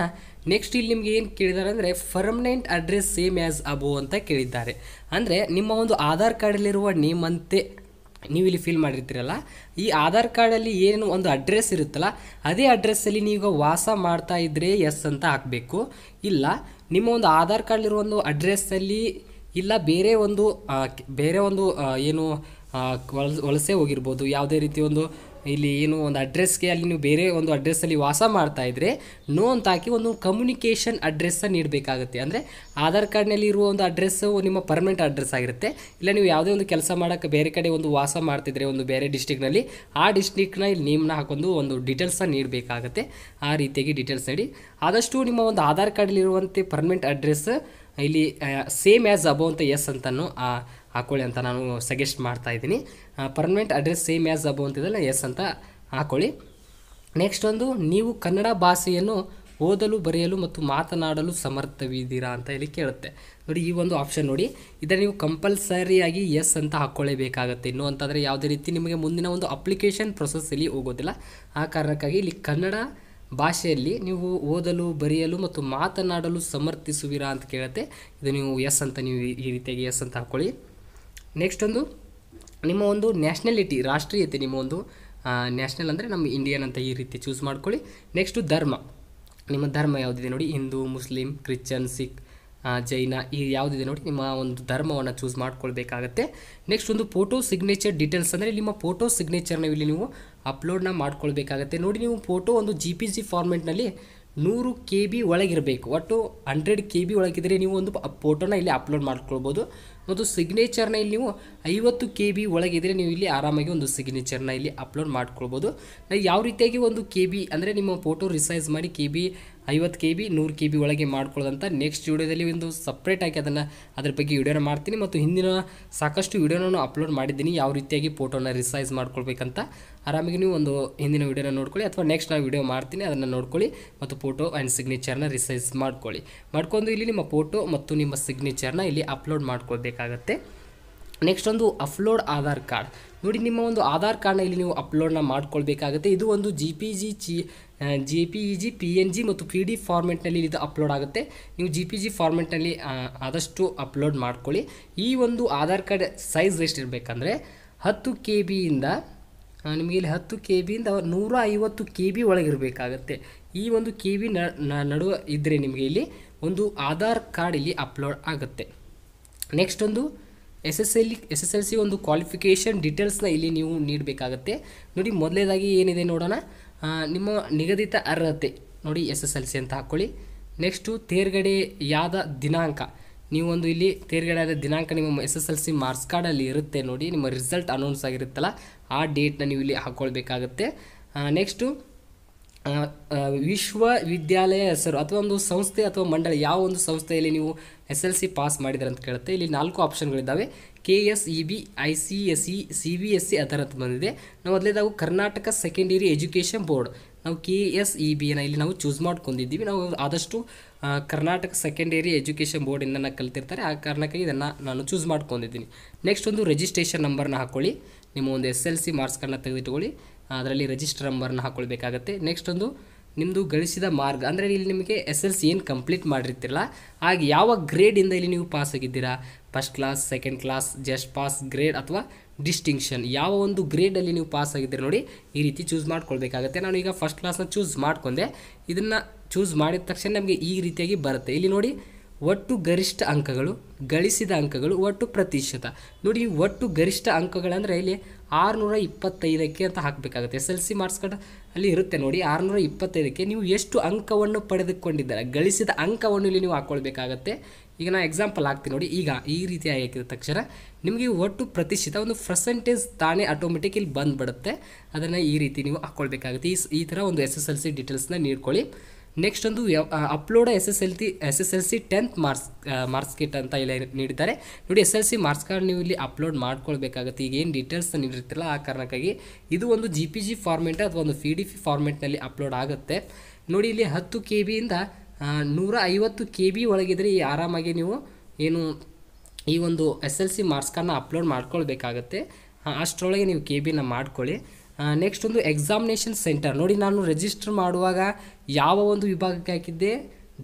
ನೆಕ್ಸ್ಟ್ ಇಲ್ಲಿ ನಿಮ್ಗೆ ಏನು ಕೇಳಿದಾರೆ ಅಂದರೆ permanent address same as above ಅಂತ ಕೇಳಿದ್ದಾರೆ ಅಂದರೆ ನಿಮ್ಮ ಒಂದು ಆಧಾರ್ ಕಾರ್ಡಲ್ಲಿರುವ ನೇಮಂತೆ ನೀವು ಇಲ್ಲಿ ಫಿಲ್ ಮಾಡಿರ್ತೀರಲ್ಲ ಈ ಆಧಾರ್ ಕಾರ್ಡಲ್ಲಿ ಏನು ಒಂದು ಅಡ್ರೆಸ್ ಇರುತ್ತಲ್ಲ ಅದೇ ಅಡ್ರೆಸ್ಸಲ್ಲಿ ನೀವು ವಾಸ ಮಾಡ್ತಾ ಇದ್ದರೆ ಎಸ್ ಅಂತ ಹಾಕಬೇಕು ಇಲ್ಲ ನಿಮ್ಮ ಒಂದು ಆಧಾರ್ ಕಾರ್ಡಲ್ಲಿರುವ ಒಂದು ಅಡ್ರೆಸ್ಸಲ್ಲಿ ಇಲ್ಲ ಬೇರೆ ಒಂದು ಬೇರೆ ಒಂದು ಏನು ವಲಸೆ ಹೋಗಿರ್ಬೋದು ಯಾವುದೇ ರೀತಿ ಒಂದು ಇಲ್ಲಿ ಏನು ಒಂದು ಅಡ್ರೆಸ್ಗೆ ಅಲ್ಲಿ ನೀವು ಬೇರೆ ಒಂದು ಅಡ್ರೆಸ್ಸಲ್ಲಿ ವಾಸ ಮಾಡ್ತಾ ಇದ್ದರೆ ನೋ ಅಂತ ಹಾಕಿ ಒಂದು ಕಮ್ಯುನಿಕೇಷನ್ ಅಡ್ರೆಸ್ಸನ್ನು ನೀಡಬೇಕಾಗುತ್ತೆ ಅಂದರೆ ಆಧಾರ್ ಕಾರ್ಡ್ನಲ್ಲಿ ಇರುವ ಒಂದು ಅಡ್ರೆಸ್ಸು ನಿಮ್ಮ ಪರ್ಮನೆಂಟ್ ಅಡ್ರೆಸ್ ಆಗಿರುತ್ತೆ ಇಲ್ಲ ನೀವು ಯಾವುದೇ ಒಂದು ಕೆಲಸ ಮಾಡೋಕ್ಕೆ ಬೇರೆ ಕಡೆ ಒಂದು ವಾಸ ಮಾಡ್ತಿದ್ರೆ ಒಂದು ಬೇರೆ ಡಿಸ್ಟಿಕ್ನಲ್ಲಿ ಆ ಡಿಸ್ಟಿಕ್ನ ಇಲ್ಲಿ ನೇಮ್ನ ಹಾಕೊಂಡು ಒಂದು ಡೀಟೇಲ್ಸನ್ನ ನೀಡಬೇಕಾಗುತ್ತೆ ಆ ರೀತಿಯಾಗಿ ಡೀಟೇಲ್ಸ್ ನೀಡಿ ಆದಷ್ಟು ನಿಮ್ಮ ಒಂದು ಆಧಾರ್ ಕಾರ್ಡಲ್ಲಿರುವಂತೆ ಪರ್ಮನೆಂಟ್ ಅಡ್ರೆಸ್ ಇಲ್ಲಿ ಸೇಮ್ ಆ್ಯಸ್ ಅಬೋ ಅಂತ ಎಸ್ ಅಂತನೂ ಹಾಕ್ಕೊಳ್ಳಿ ಅಂತ ನಾನು ಸಜೆಸ್ಟ್ ಮಾಡ್ತಾ ಇದ್ದೀನಿ permanent address same as above ಅಂತಿದ್ದಲ್ಲ ಎಸ್ ಅಂತ ಹಾಕೊಳ್ಳಿ ನೆಕ್ಸ್ಟ್ ಒಂದು ನೀವು ಕನ್ನಡ ಭಾಷೆಯನ್ನು ಓದಲು ಬರೆಯಲು ಮತ್ತು ಮಾತನಾಡಲು ಸಮರ್ಥವಿದ್ದೀರಾ ಅಂತ ಹೇಳಿ ಕೇಳುತ್ತೆ ನೋಡಿ ಈ ಒಂದು ಆಪ್ಷನ್ ನೋಡಿ ಇದನ್ನು ನೀವು ಕಂಪಲ್ಸರಿಯಾಗಿ ಎಸ್ ಅಂತ ಹಾಕ್ಕೊಳ್ಳೇಬೇಕಾಗತ್ತೆ ಇನ್ನು ಅಂತಂದರೆ ಯಾವುದೇ ರೀತಿ ನಿಮಗೆ ಮುಂದಿನ ಒಂದು ಅಪ್ಲಿಕೇಶನ್ ಪ್ರೊಸೆಸ್ಸಲ್ಲಿ ಹೋಗೋದಿಲ್ಲ ಆ ಕಾರಣಕ್ಕಾಗಿ ಇಲ್ಲಿ ಕನ್ನಡ ಭಾಷೆಯಲ್ಲಿ ನೀವು ಓದಲು ಬರೆಯಲು ಮತ್ತು ಮಾತನಾಡಲು ಸಮರ್ಥಿಸುವಿರಾ ಅಂತ ಕೇಳುತ್ತೆ ಇದು ನೀವು ಎಸ್ ಅಂತ ನೀವು ಈ ರೀತಿಯಾಗಿ ಎಸ್ ಅಂತ ಹಾಕ್ಕೊಳ್ಳಿ ನೆಕ್ಸ್ಟ್ ಒಂದು ನಿಮ್ಮ ಒಂದು ನ್ಯಾಷನಲಿಟಿ ರಾಷ್ಟ್ರೀಯತೆ ನಿಮ್ಮ ಒಂದು ನ್ಯಾಷನಲ್ ಅಂದರೆ ನಮ್ಮ ಇಂಡಿಯನ್ ಅಂತ ಈ ರೀತಿ ಚೂಸ್ ಮಾಡ್ಕೊಳ್ಳಿ ನೆಕ್ಸ್ಟು ಧರ್ಮ ನಿಮ್ಮ ಧರ್ಮ ಯಾವುದಿದೆ ನೋಡಿ ಹಿಂದೂ ಮುಸ್ಲಿಂ ಕ್ರಿಶ್ಚನ್ ಸಿಖ್ ಜೈನ ಈ ಯಾವುದಿದೆ ನೋಡಿ ನಿಮ್ಮ ಒಂದು ಧರ್ಮವನ್ನು ಚೂಸ್ ಮಾಡ್ಕೊಳ್ಬೇಕಾಗತ್ತೆ ನೆಕ್ಸ್ಟ್ ಒಂದು ಫೋಟೋ ಸಿಗ್ನೇಚರ್ ಡೀಟೇಲ್ಸ್ ಅಂದರೆ ನಿಮ್ಮ ಫೋಟೋ ಸಿಗ್ನೇಚರ್ನ ಇಲ್ಲಿ ನೀವು ಅಪ್ಲೋಡ್ನ ಮಾಡ್ಕೊಳ್ಬೇಕಾಗತ್ತೆ ನೋಡಿ ನೀವು ಫೋಟೋ ಒಂದು ಜಿ ಪಿ ಜಿ ಫಾರ್ಮೆಟ್ನಲ್ಲಿ ನೂರು ಕೆ ಬಿ ಒಳಗಿರಬೇಕು ಒಟ್ಟು ಹಂಡ್ರೆಡ್ ಕೆ ಬಿ ಒಳಗಿದ್ರೆ ನೀವು ಒಂದು ಫೋಟೋನ ಇಲ್ಲಿ ಅಪ್ಲೋಡ್ ಮಾಡ್ಕೊಳ್ಬೋದು ಮತ್ತು ಸಿಗ್ನೇಚರ್ನ ಇಲ್ಲಿ ನೀವು ಐವತ್ತು ಕೆ ಬಿ ಒಳಗಿದ್ರೆ ನೀವು ಇಲ್ಲಿ ಆರಾಮಾಗಿ ಒಂದು ಸಿಗ್ನೇಚರ್ನ ಇಲ್ಲಿ ಅಪ್ಲೋಡ್ ಮಾಡ್ಕೊಳ್ಬೋದು ಯಾವ ರೀತಿಯಾಗಿ ಒಂದು ಕೆ ಬಿ ಅಂದರೆ ನಿಮ್ಮ ಫೋಟೋ ರಿಸೈಸ್ ಮಾಡಿ ಕೆ ಬಿ ಐವತ್ತು ಕೆ ಬಿ ನೂರು ಕೆ ಬಿ ಒಳಗೆ ಮಾಡ್ಕೊಳ್ಳೋದಂತ ನೆಕ್ಸ್ಟ್ ವಿಡಿಯೋದಲ್ಲಿ ಒಂದು ಸಪ್ರೇಟಾಗಿ ಅದನ್ನು ಅದ್ರ ಬಗ್ಗೆ ವಿಡಿಯೋನ ಮಾಡ್ತೀನಿ ಮತ್ತು ಹಿಂದಿನ ಸಾಕಷ್ಟು ವೀಡಿಯೋನ ಅಪ್ಲೋಡ್ ಮಾಡಿದ್ದೀನಿ ಯಾವ ರೀತಿಯಾಗಿ ಫೋಟೋನ ರಿಸೈಸ್ ಮಾಡ್ಕೊಳ್ಬೇಕಂತ ಆರಾಮಾಗಿ ನೀವು ಒಂದು ಹಿಂದಿನ ವಿಡಿಯೋನ ನೋಡ್ಕೊಳ್ಳಿ ಅಥವಾ ನೆಕ್ಸ್ಟ್ ನಾವು ವಿಡಿಯೋ ಮಾಡ್ತೀನಿ ಅದನ್ನು ನೋಡ್ಕೊಳ್ಳಿ ಮತ್ತು ಫೋಟೋ ಆ್ಯಂಡ್ ಸಿಗ್ನೇಚರ್ನ ರಿಸೈಸ್ ಮಾಡ್ಕೊಳ್ಳಿ ಮಾಡ್ಕೊಂಡು ಇಲ್ಲಿ ನಿಮ್ಮ ಫೋಟೋ ಮತ್ತು ನಿಮ್ಮ ಸಿಗ್ನೇಚರ್ನ ಇಲ್ಲಿ ಅಪ್ಲೋಡ್ ಮಾಡ್ಕೊಳ್ಬೇಕಾಗತ್ತೆ ನೆಕ್ಸ್ಟ್ ಒಂದು ಅಪ್ಲೋಡ್ ಆಧಾರ್ ಕಾರ್ಡ್ ನೋಡಿ ನಿಮ್ಮ ಒಂದು ಆಧಾರ್ ಕಾರ್ಡ್ನ ಇಲ್ಲಿ ನೀವು ಅಪ್ಲೋಡ್ನ ಮಾಡ್ಕೊಳ್ಬೇಕಾಗುತ್ತೆ ಇದು ಒಂದು ಜಿ ಪಿ ಜಿ ಚಿ G P E G P N G ಮತ್ತು ಪಿ ಡಿ ಫಾರ್ಮೆಟ್ನಲ್ಲಿ ಇದು ಅಪ್ಲೋಡ್ ಆಗುತ್ತೆ ನೀವು ಜಿ ಪಿ ಜಿ ಫಾರ್ಮೆಟ್ನಲ್ಲಿ ಆದಷ್ಟು ಅಪ್ಲೋಡ್ ಮಾಡ್ಕೊಳ್ಳಿ ಈ ಒಂದು ಆಧಾರ್ ಕಾರ್ಡ್ ಸೈಜ್ ಎಷ್ಟಿರಬೇಕಂದ್ರೆ ಹತ್ತು ಕೆ ಬಿಯಿಂದ ನಿಮಗೆ ಇಲ್ಲಿ ಹತ್ತು ಕೆ ಬಿಯಿಂದ ನೂರ ಐವತ್ತು ಕೆ ಬಿ ಒಳಗಿರಬೇಕಾಗತ್ತೆ ಈ ಒಂದು ಕೆ ಬಿ ನಡುವ ಇದ್ದರೆ ನಿಮಗೆ ಇಲ್ಲಿ ಒಂದು ಆಧಾರ್ ಕಾರ್ಡ್ ಇಲ್ಲಿ ಅಪ್ಲೋಡ್ ಆಗುತ್ತೆ ನೆಕ್ಸ್ಟ್ ಒಂದು S S L S S L C ಒಂದು ಕ್ವಾಲಿಫಿಕೇಷನ್ ಡೀಟೇಲ್ಸ್ನ ಇಲ್ಲಿ ನೀವು ನೀಡಬೇಕಾಗತ್ತೆ ನೋಡಿ ಮೊದಲೇದಾಗಿ ಏನಿದೆ ನೋಡೋಣ ನಿಮ್ಮ ನಿಗದಿತ ಅರ್ಹತೆ ನೋಡಿ ಎಸ್ ಎಸ್ ಎಲ್ ಸಿ ಅಂತ ಹಾಕ್ಕೊಳ್ಳಿ ನೆಕ್ಸ್ಟು ತೇರ್ಗಡೆಯಾದ ದಿನಾಂಕ ನೀವೊಂದು ಇಲ್ಲಿ ತೇರ್ಗಡೆಯಾದ ದಿನಾಂಕ ನಿಮ್ಮ S S L C marks ಕಾರ್ಡಲ್ಲಿ ಇರುತ್ತೆ ನೋಡಿ ನಿಮ್ಮ ರಿಸಲ್ಟ್ ಅನೌನ್ಸ್ ಆಗಿರುತ್ತಲ್ಲ ಆ ಡೇಟ್ನ ನೀವು ಇಲ್ಲಿ ಹಾಕ್ಕೊಳ್ಬೇಕಾಗತ್ತೆ ನೆಕ್ಸ್ಟು ವಿಶ್ವವಿದ್ಯಾಲಯ ಹೆಸರು ಅಥವಾ ಒಂದು ಸಂಸ್ಥೆ ಅಥವಾ ಮಂಡಳಿ ಯಾವ ಒಂದು ಸಂಸ್ಥೆಯಲ್ಲಿ ನೀವು ಎಸ್ ಎಲ್ ಸಿ ಪಾಸ್ ಮಾಡಿದ್ರೆ ಅಂತ ಕೇಳುತ್ತೆ ಇಲ್ಲಿ ನಾಲ್ಕು ಆಪ್ಷನ್ಗಳಿದ್ದಾವೆ K S E B I C S E C B S C ಅದರ ಅಂತ ಬಂದಿದೆ ನಾವು ನಾವು ಕರ್ನಾಟಕ ಸೆಕೆಂಡರಿ ಎಜುಕೇಷನ್ ಬೋರ್ಡ್ ನಾವು ಕೆ ಎಸ್ ಇ ಬಿಯನ್ನು ಇಲ್ಲಿ ನಾವು ಚೂಸ್ ಮಾಡ್ಕೊಂಡಿದ್ದೀವಿ ನಾವು ಆದಷ್ಟು ಕರ್ನಾಟಕ ಸೆಕೆಂಡರಿ ಎಜುಕೇಷನ್ ಬೋರ್ಡಿಂದ ಕಲ್ತಿರ್ತಾರೆ ಆ ಕಾರಣಕ್ಕಾಗಿ ಇದನ್ನು ನಾನು ಚೂಸ್ ಮಾಡ್ಕೊಂಡಿದ್ದೀನಿ ನೆಕ್ಸ್ಟ್ ಒಂದು ರಿಜಿಸ್ಟ್ರೇಷನ್ ನಂಬರ್ನ ಹಾಕ್ಕೊಳ್ಳಿ ನಿಮ್ಮ ಒಂದು ಎಸ್ ಎಲ್ ಸಿ ಮಾರ್ಕ್ಸ್ಗಳನ್ನ ತೆಗೆದಿಟ್ಕೊಳ್ಳಿ ಅದರಲ್ಲಿ ರಿಜಿಸ್ಟರ್ ನಂಬರ್ನ ಹಾಕ್ಕೊಳ್ಬೇಕಾಗತ್ತೆ ನೆಕ್ಸ್ಟ್ ಒಂದು ನಿಮ್ಮದು ಗಳಿಸಿದ ಮಾರ್ಗ ಅಂದರೆ ಇಲ್ಲಿ ನಿಮಗೆ ಎಸ್ ಎಲ್ ಸಿ ಏನು ಕಂಪ್ಲೀಟ್ ಮಾಡಿರ್ತಿರಲ್ಲ ಹಾಗೆ ಯಾವ ಗ್ರೇಡಿಂದ ಇಲ್ಲಿ ನೀವು ಪಾಸ್ ಆಗಿದ್ದೀರಾ first class second class just pass grade ಅಥವಾ ಡಿಸ್ಟಿಂಕ್ಷನ್ ಯಾವ ಒಂದು ಗ್ರೇಡಲ್ಲಿ ನೀವು ಪಾಸ್ ಆಗಿದ್ದೀರ ನೋಡಿ ಈ ರೀತಿ ಚೂಸ್ ಮಾಡ್ಕೊಳ್ಬೇಕಾಗತ್ತೆ ನಾನು ಈಗ ಫಸ್ಟ್ ಕ್ಲಾಸ್ನ ಚೂಸ್ ಮಾಡಿಕೊಂಡೆ ಇದನ್ನು ಚೂಸ್ ಮಾಡಿದ ತಕ್ಷಣ ನಮಗೆ ಈ ರೀತಿಯಾಗಿ ಬರುತ್ತೆ ಇಲ್ಲಿ ನೋಡಿ ಒಟ್ಟು ಗರಿಷ್ಠ ಅಂಕಗಳು ಗಳಿಸಿದ ಅಂಕಗಳು ಒಟ್ಟು ಪ್ರತಿಶತ ನೋಡಿ ಒಟ್ಟು ಗರಿಷ್ಠ ಅಂಕಗಳಂದರೆ ಇಲ್ಲಿ ಆರುನೂರ ಇಪ್ಪತ್ತೈದಕ್ಕೆ ಅಂತ ಹಾಕಬೇಕಾಗುತ್ತೆ S L C marks card ಅಲ್ಲಿ ಇರುತ್ತೆ ನೋಡಿ ಆರುನೂರ ಇಪ್ಪತ್ತೈದಕ್ಕೆ ನೀವು ಎಷ್ಟು ಅಂಕವನ್ನು ಪಡೆದುಕೊಂಡಿದ್ದಾರೆ ಗಳಿಸಿದ ಅಂಕವನ್ನು ಇಲ್ಲಿ ನೀವು ಹಾಕ್ಕೊಳ್ಬೇಕಾಗತ್ತೆ ಈಗ ನಾನು ಎಕ್ಸಾಂಪಲ್ ಹಾಕ್ತೀನಿ ನೋಡಿ ಈಗ ಈ ರೀತಿ ಹಾಕಿದ ತಕ್ಷಣ ನಿಮಗೆ ಒಟ್ಟು ಪ್ರತಿಶತ ಒಂದು ಪರ್ಸೆಂಟೇಜ್ ತಾನೇ ಆಟೋಮೆಟಿಕ್ ಇಲ್ಲಿ ಬಂದ್ಬಿಡುತ್ತೆ ಅದನ್ನು ಈ ರೀತಿ ನೀವು ಹಾಕ್ಕೊಳ್ಬೇಕಾಗುತ್ತೆ ಈ ಈ ಥರ ಒಂದು ಎಸ್ ಎಸ್ ಎಲ್ ಸಿ ಡೀಟೇಲ್ಸ್ನ ನೀಡ್ಕೊಳ್ಳಿ ನೆಕ್ಸ್ಟ್ ಒಂದು upload S S L C S S L C tenth marks marks kit ಅಂತ ಇಲ್ಲಿ ನೀಡಿದ್ದಾರೆ ನೋಡಿ S L C marks card ನೀವು ಇಲ್ಲಿ ಅಪ್ಲೋಡ್ ಮಾಡ್ಕೊಳ್ಬೇಕಾಗುತ್ತೆ ಈಗ ಏನು ಡೀಟೇಲ್ಸ್ ನೀಡಿರ್ತಿಲ್ಲ ಆ ಕಾರಣಕ್ಕಾಗಿ ಇದು ಒಂದು ಜಿ ಪಿ ಜಿ ಫಾರ್ಮೆಟ್ ಅಥವಾ ಒಂದು ಪಿ ಡಿ ಪಿ ಫಾರ್ಮೆಟ್ನಲ್ಲಿ ಅಪ್ಲೋಡ್ ಆಗುತ್ತೆ ನೋಡಿ ಇಲ್ಲಿ ಹತ್ತು ಕೆ ಬಿಯಿಂದ ನೂರ ಐವತ್ತು ಕೆ ಬಿ ಒಳಗಿದ್ರೆ ಈ ಆರಾಮಾಗಿ ನೀವು ಏನು ಈ ಒಂದು ಎಸ್ ಎಲ್ ಸಿ ಮಾರ್ಕ್ಸ್ ಕಾರ್ಡ್ನ ಅಪ್ಲೋಡ್ ಮಾಡ್ಕೊಳ್ಬೇಕಾಗತ್ತೆ ಅಷ್ಟರೊಳಗೆ ನೀವು ಕೆ ಬಿನ ಮಾಡ್ಕೊಳ್ಳಿ ನೆಕ್ಸ್ಟ್ ಒಂದು ಎಕ್ಸಾಮಿನೇಷನ್ ಸೆಂಟರ್ ನೋಡಿ ನಾನು ರಿಜಿಸ್ಟರ್ ಮಾಡುವಾಗ ಯಾವ ಒಂದು ವಿಭಾಗಕ್ಕೆ ಹಾಕಿದ್ದೆ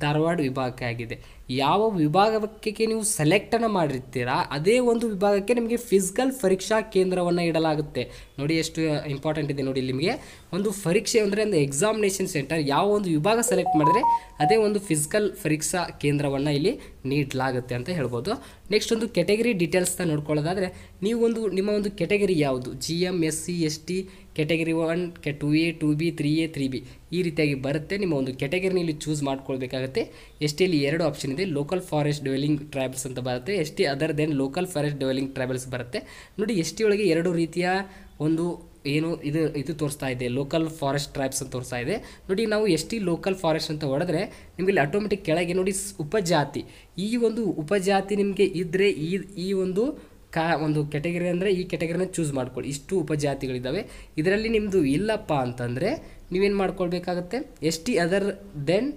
ಧಾರವಾಡ ವಿಭಾಗಕ್ಕೆ ಆಗಿದೆ ಯಾವ ವಿಭಾಗಕ್ಕೆ ನೀವು ಸೆಲೆಕ್ಟನ್ನು ಮಾಡಿರ್ತೀರಾ ಅದೇ ಒಂದು ವಿಭಾಗಕ್ಕೆ ನಿಮಗೆ ಫಿಸಿಕಲ್ ಪರೀಕ್ಷಾ ಕೇಂದ್ರವನ್ನು ಇಡಲಾಗುತ್ತೆ ನೋಡಿ ಎಷ್ಟು ಇಂಪಾರ್ಟೆಂಟ್ ಇದೆ ನೋಡಿ ನಿಮಗೆ ಒಂದು ಪರೀಕ್ಷೆ ಅಂದರೆ ಒಂದು ಎಕ್ಸಾಮಿನೇಷನ್ ಸೆಂಟರ್ ಯಾವ ಒಂದು ವಿಭಾಗ ಸೆಲೆಕ್ಟ್ ಮಾಡಿದ್ರೆ ಅದೇ ಒಂದು ಫಿಸಿಕಲ್ ಪರೀಕ್ಷಾ ಕೇಂದ್ರವನ್ನು ಇಲ್ಲಿ ನೀಡಲಾಗುತ್ತೆ ಅಂತ ಹೇಳ್ಬೋದು ನೆಕ್ಸ್ಟ್ ಒಂದು ಕೆಟಗರಿ ಡೀಟೇಲ್ಸ್ನ ನೋಡ್ಕೊಳ್ಳೋದಾದರೆ ನೀವು ಒಂದು ನಿಮ್ಮ ಒಂದು ಕೆಟಗರಿ ಯಾವುದು G M S C S T category one K two A two B three A three B ಈ ರೀತಿಯಾಗಿ ಬರುತ್ತೆ ನಿಮ್ಮ ಒಂದು ಕೆಟಗರಿನ ಇಲ್ಲಿ ಚೂಸ್ ಮಾಡ್ಕೊಳ್ಬೇಕಾಗುತ್ತೆ ಎಸ್ ಟಿಯಲ್ಲಿ ಎರಡು ಆಪ್ಷನ್ ಇದೆ ಲೋಕಲ್ ಫಾರೆಸ್ಟ್ ಡೆವೆಲಿಂಗ್ ಟ್ರೈಬಲ್ಸ್ ಅಂತ ಬರುತ್ತೆ S T other than local forest dwelling tribals ಬರುತ್ತೆ ನೋಡಿ ಎಸ್ ಟಿ ಒಳಗೆ ಎರಡು ರೀತಿಯ ಒಂದು ಏನು ಇದು ಇದು ತೋರಿಸ್ತಾ ಇದೆ ಲೋಕಲ್ ಫಾರೆಸ್ಟ್ ಟ್ರೈಬ್ಸ್ ಅಂತ ತೋರಿಸ್ತಾ ಇದೆ ನೋಡಿ ನಾವು ಎಸ್ ಟಿ ಲೋಕಲ್ ಫಾರೆಸ್ಟ್ ಅಂತ ಹೊಡೆದ್ರೆ ನಿಮಗೆ ಇಲ್ಲಿ ಆಟೋಮೆಟಿಕ್ ಕೆಳಗೆ ನೋಡಿ ಉಪಜಾತಿ ಈ ಒಂದು ಉಪಜಾತಿ ನಿಮಗೆ ಇದ್ದರೆ ಈ ಈ ಒಂದು ಕಾ ಒಂದು ಕೆಟಗರಿ ಅಂದರೆ ಈ ಕೆಟಗರಿನ ಚೂಸ್ ಮಾಡ್ಕೊಳ್ಳಿ ಇಷ್ಟು ಉಪಜಾತಿಗಳಿದ್ದಾವೆ ಇದರಲ್ಲಿ ನಿಮ್ಮದು ಇಲ್ಲಪ್ಪ ಅಂತಂದರೆ ನೀವೇನು ಮಾಡ್ಕೊಳ್ಬೇಕಾಗತ್ತೆ S T other than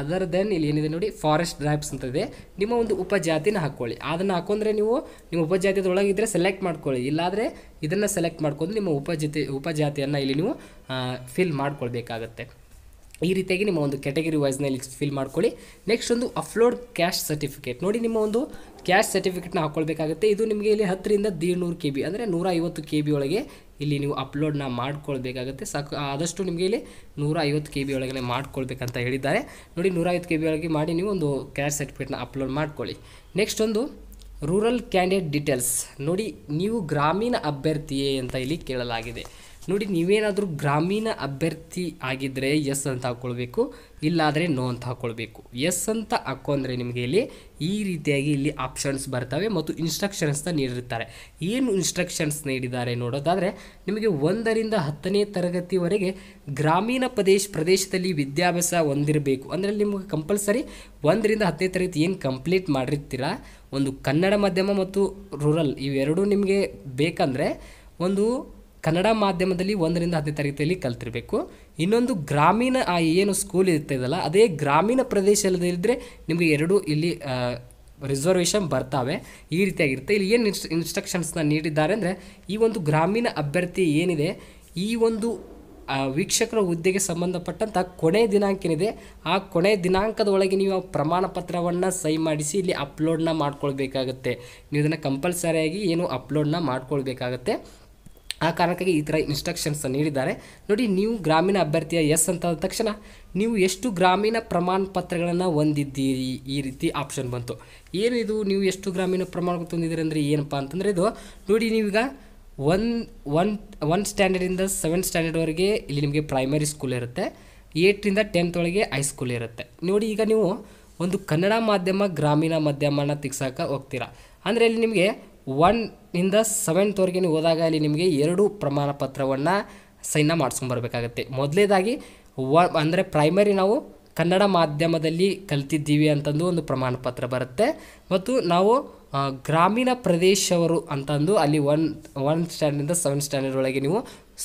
other than ಇಲ್ಲಿ ಏನಿದೆ ನೋಡಿ ಫಾರೆಸ್ಟ್ ಡ್ರೈಪ್ಸ್ ಅಂತ ಇದೆ ನಿಮ್ಮ ಒಂದು ಉಪಜಾತಿನ ಹಾಕ್ಕೊಳ್ಳಿ ಅದನ್ನು ಹಾಕೊಂಡ್ರೆ ನೀವು ನಿಮ್ಮ ಉಪಜಾತಿಯದೊಳಗಿದ್ದರೆ ಸೆಲೆಕ್ಟ್ ಮಾಡ್ಕೊಳ್ಳಿ ಇಲ್ಲಾದರೆ ಇದನ್ನು ಸೆಲೆಕ್ಟ್ ಮಾಡ್ಕೊಂಡು ನಿಮ್ಮ ಉಪಜಾತಿ ಉಪಜಾತಿಯನ್ನು ಇಲ್ಲಿ ನೀವು ಫಿಲ್ ಮಾಡ್ಕೊಳ್ಬೇಕಾಗತ್ತೆ ಈ ರೀತಿಯಾಗಿ ನಿಮ್ಮ ಒಂದು ಕ್ಯಾಟಗರಿ ವೈಸ್ನಲ್ಲಿ ಫಿಲ್ ಮಾಡ್ಕೊಳ್ಳಿ ನೆಕ್ಸ್ಟ್ ಒಂದು ಅಪ್ಲೋಡ್ ಕ್ಯಾಶ್ ಸರ್ಟಿಫಿಕೇಟ್ ನೋಡಿ ನಿಮ್ಮ ಒಂದು ಕ್ಯಾಶ್ ಸರ್ಟಿಫಿಕೇಟ್ನ ಹಾಕ್ಕೊಳ್ಬೇಕಾಗುತ್ತೆ ಇದು ನಿಮಗೆ ಇಲ್ಲಿ ಹತ್ತರಿಂದ ದೇಡ್ನೂರು ಕೆ ಬಿ ಅಂದರೆ ನೂರ ಐವತ್ತು ಕೆ ಬಿ ಒಳಗೆ ಇಲ್ಲಿ ನೀವು ಅಪ್ಲೋಡ್ನ ಮಾಡ್ಕೊಳ್ಬೇಕಾಗುತ್ತೆ ಸಾಕು ಆದಷ್ಟು ನಿಮಗೆ ಇಲ್ಲಿ ನೂರ ಐವತ್ತು ಕೆ ಬಿ ಒಳಗೆ ಮಾಡ್ಕೊಳ್ಬೇಕಂತ ಹೇಳಿದ್ದಾರೆ ನೋಡಿ ನೂರ ಐವತ್ತು ಕೆ ಬಿ ಒಳಗೆ ಮಾಡಿ ನೀವು ಒಂದು ಕ್ಯಾಶ್ ಸರ್ಟಿಫಿಕೇಟ್ನ ಅಪ್ಲೋಡ್ ಮಾಡ್ಕೊಳ್ಳಿ ನೆಕ್ಸ್ಟ್ ಒಂದು ರೂರಲ್ ಕ್ಯಾಂಡಿಡೇಟ್ ಡೀಟೇಲ್ಸ್ ನೋಡಿ ನೀವು ಗ್ರಾಮೀಣ ಅಭ್ಯರ್ಥಿಯೇ ಅಂತ ಇಲ್ಲಿ ಕೇಳಲಾಗಿದೆ ನೋಡಿ ನೀವೇನಾದರೂ ಗ್ರಾಮೀಣ ಅಭ್ಯರ್ಥಿ ಆಗಿದ್ದರೆ ಎಸ್ ಅಂತ ಹಾಕ್ಕೊಳ್ಬೇಕು ಇಲ್ಲಾದರೆ ನೋ ಅಂತ ಹಾಕ್ಕೊಳ್ಬೇಕು ಎಸ್ ಅಂತ ಹಾಕ್ಕೊಂಡ್ರೆ ನಿಮಗೆ ಇಲ್ಲಿ ಈ ರೀತಿಯಾಗಿ ಇಲ್ಲಿ ಆಪ್ಷನ್ಸ್ ಬರ್ತವೆ ಮತ್ತು ಇನ್ಸ್ಟ್ರಕ್ಷನ್ಸ್ನ ನೀಡಿರ್ತಾರೆ ಏನು ಇನ್ಸ್ಟ್ರಕ್ಷನ್ಸ್ ನೀಡಿದ್ದಾರೆ ನೋಡೋದಾದರೆ ನಿಮಗೆ ಒಂದರಿಂದ ಹತ್ತನೇ ತರಗತಿವರೆಗೆ ಗ್ರಾಮೀಣ ಪ್ರದೇಶ ಪ್ರದೇಶದಲ್ಲಿ ವಿದ್ಯಾಭ್ಯಾಸ ಹೊಂದಿರಬೇಕು ಅಂದರೆ ನಿಮಗೆ ಕಂಪಲ್ಸರಿ ಒಂದರಿಂದ ಹತ್ತನೇ ತರಗತಿ ಏನು ಕಂಪ್ಲೀಟ್ ಮಾಡಿರ್ತೀರ ಒಂದು ಕನ್ನಡ ಮಾಧ್ಯಮ ಮತ್ತು ರೂರಲ್ ಇವೆರಡೂ ನಿಮಗೆ ಬೇಕಂದರೆ ಒಂದು ಕನ್ನಡ ಮಾಧ್ಯಮದಲ್ಲಿ ಒಂದರಿಂದ ಹತ್ತನೇ ತರಗತಿಯಲ್ಲಿ ಕಲ್ತಿರಬೇಕು ಇನ್ನೊಂದು ಗ್ರಾಮೀಣ ಆ ಏನು ಸ್ಕೂಲ್ ಇರ್ತದಲ್ಲ ಅದೇ ಗ್ರಾಮೀಣ ಪ್ರದೇಶದಲ್ಲಿದ್ದರೆ ನಿಮಗೆ ಎರಡು ಇಲ್ಲಿ ರಿಸರ್ವೇಷನ್ ಬರ್ತಾವೆ ಈ ರೀತಿಯಾಗಿರುತ್ತೆ ಇಲ್ಲಿ ಏನು ಇನ್ಸ್ ಇನ್ಸ್ಟ್ರಕ್ಷನ್ಸ್ನ ನೀಡಿದ್ದಾರೆ ಅಂದರೆ ಈ ಒಂದು ಗ್ರಾಮೀಣ ಅಭ್ಯರ್ಥಿ ಏನಿದೆ ಈ ಒಂದು ವೀಕ್ಷಕರ ಹುದ್ದೆಗೆ ಸಂಬಂಧಪಟ್ಟಂಥ ಕೊನೆ ದಿನಾಂಕ ಏನಿದೆ ಆ ಕೊನೆ ದಿನಾಂಕದೊಳಗೆ ನೀವು ಪ್ರಮಾಣ ಪತ್ರವನ್ನು ಸಹಿ ಮಾಡಿಸಿ ಇಲ್ಲಿ ಅಪ್ಲೋಡ್ನ ಮಾಡ್ಕೊಳ್ಬೇಕಾಗತ್ತೆ ನೀವು ಇದನ್ನು ಕಂಪಲ್ಸರಿಯಾಗಿ ಏನು ಅಪ್ಲೋಡ್ನ ಮಾಡ್ಕೊಳ್ಬೇಕಾಗತ್ತೆ ಆ ಕಾರಣಕ್ಕಾಗಿ ಈ ಥರ ಇನ್ಸ್ಟ್ರಕ್ಷನ್ಸ್ ನೀಡಿದ್ದಾರೆ ನೋಡಿ ನೀವು ಗ್ರಾಮೀಣ ಅಭ್ಯರ್ಥಿಯ ಎಸ್ ಅಂತ ಅಂದ ತಕ್ಷಣ ನೀವು ಎಷ್ಟು ಗ್ರಾಮೀಣ ಪ್ರಮಾಣ ಪತ್ರಗಳನ್ನು ಹೊಂದಿದ್ದೀರಿ ಈ ರೀತಿ ಆಪ್ಷನ್ ಬಂತು ಏನು ಇದು ನೀವು ಎಷ್ಟು ಗ್ರಾಮೀಣ ಪ್ರಮಾಣ ಪತ್ರ ಹೊಂದಿದ್ದೀರಿ ಅಂದರೆ ಏನಪ್ಪ ಅಂತಂದರೆ ಇದು ನೋಡಿ ನೀವೀಗ ಒನ್ ಒನ್ ಒನ್ ಸ್ಟ್ಯಾಂಡರ್ಡಿಂದ ಸೆವೆಂತ್ ಸ್ಟ್ಯಾಂಡರ್ಡ್ವರೆಗೆ ಇಲ್ಲಿ ನಿಮಗೆ ಪ್ರೈಮರಿ ಸ್ಕೂಲ್ ಇರುತ್ತೆ ಏಯ್ಟ್ರಿಂದ ಟೆಂತ್ ಒಳಗೆ ಹೈಸ್ಕೂಲ್ ಇರುತ್ತೆ ನೋಡಿ ಈಗ ನೀವು ಒಂದು ಕನ್ನಡ ಮಾಧ್ಯಮ ಗ್ರಾಮೀಣ ಮಾಧ್ಯಮನ ತಿಕ್ಸೋಕೆ ಹೋಗ್ತೀರಾ ಅಂದರೆ ಇಲ್ಲಿ ನಿಮಗೆ ಒನ್ ಇಂದ ಸೆವೆಂತ್ವರೆಗೆ ನೀವು ಹೋದಾಗ ಅಲ್ಲಿ ನಿಮಗೆ ಎರಡು ಪ್ರಮಾಣ ಪತ್ರವನ್ನು ಸೈನ್ನ ಮಾಡಿಸ್ಕೊಂಬರ್ಬೇಕಾಗತ್ತೆ ಮೊದಲೇದಾಗಿ ವ ಅಂದರೆ ಪ್ರೈಮರಿ ನಾವು ಕನ್ನಡ ಮಾಧ್ಯಮದಲ್ಲಿ ಕಲ್ತಿದ್ದೀವಿ ಅಂತಂದು ಒಂದು ಪ್ರಮಾಣ ಪತ್ರ ಬರುತ್ತೆ ಮತ್ತು ನಾವು ಗ್ರಾಮೀಣ ಪ್ರದೇಶವರು ಅಂತಂದು ಅಲ್ಲಿ ಒನ್ ಒನ್ ಸ್ಟ್ಯಾಂಡರ್ಡಿಂದ ಸೆವೆನ್ ಸ್ಟ್ಯಾಂಡರ್ಡ್ ಒಳಗೆ ನೀವು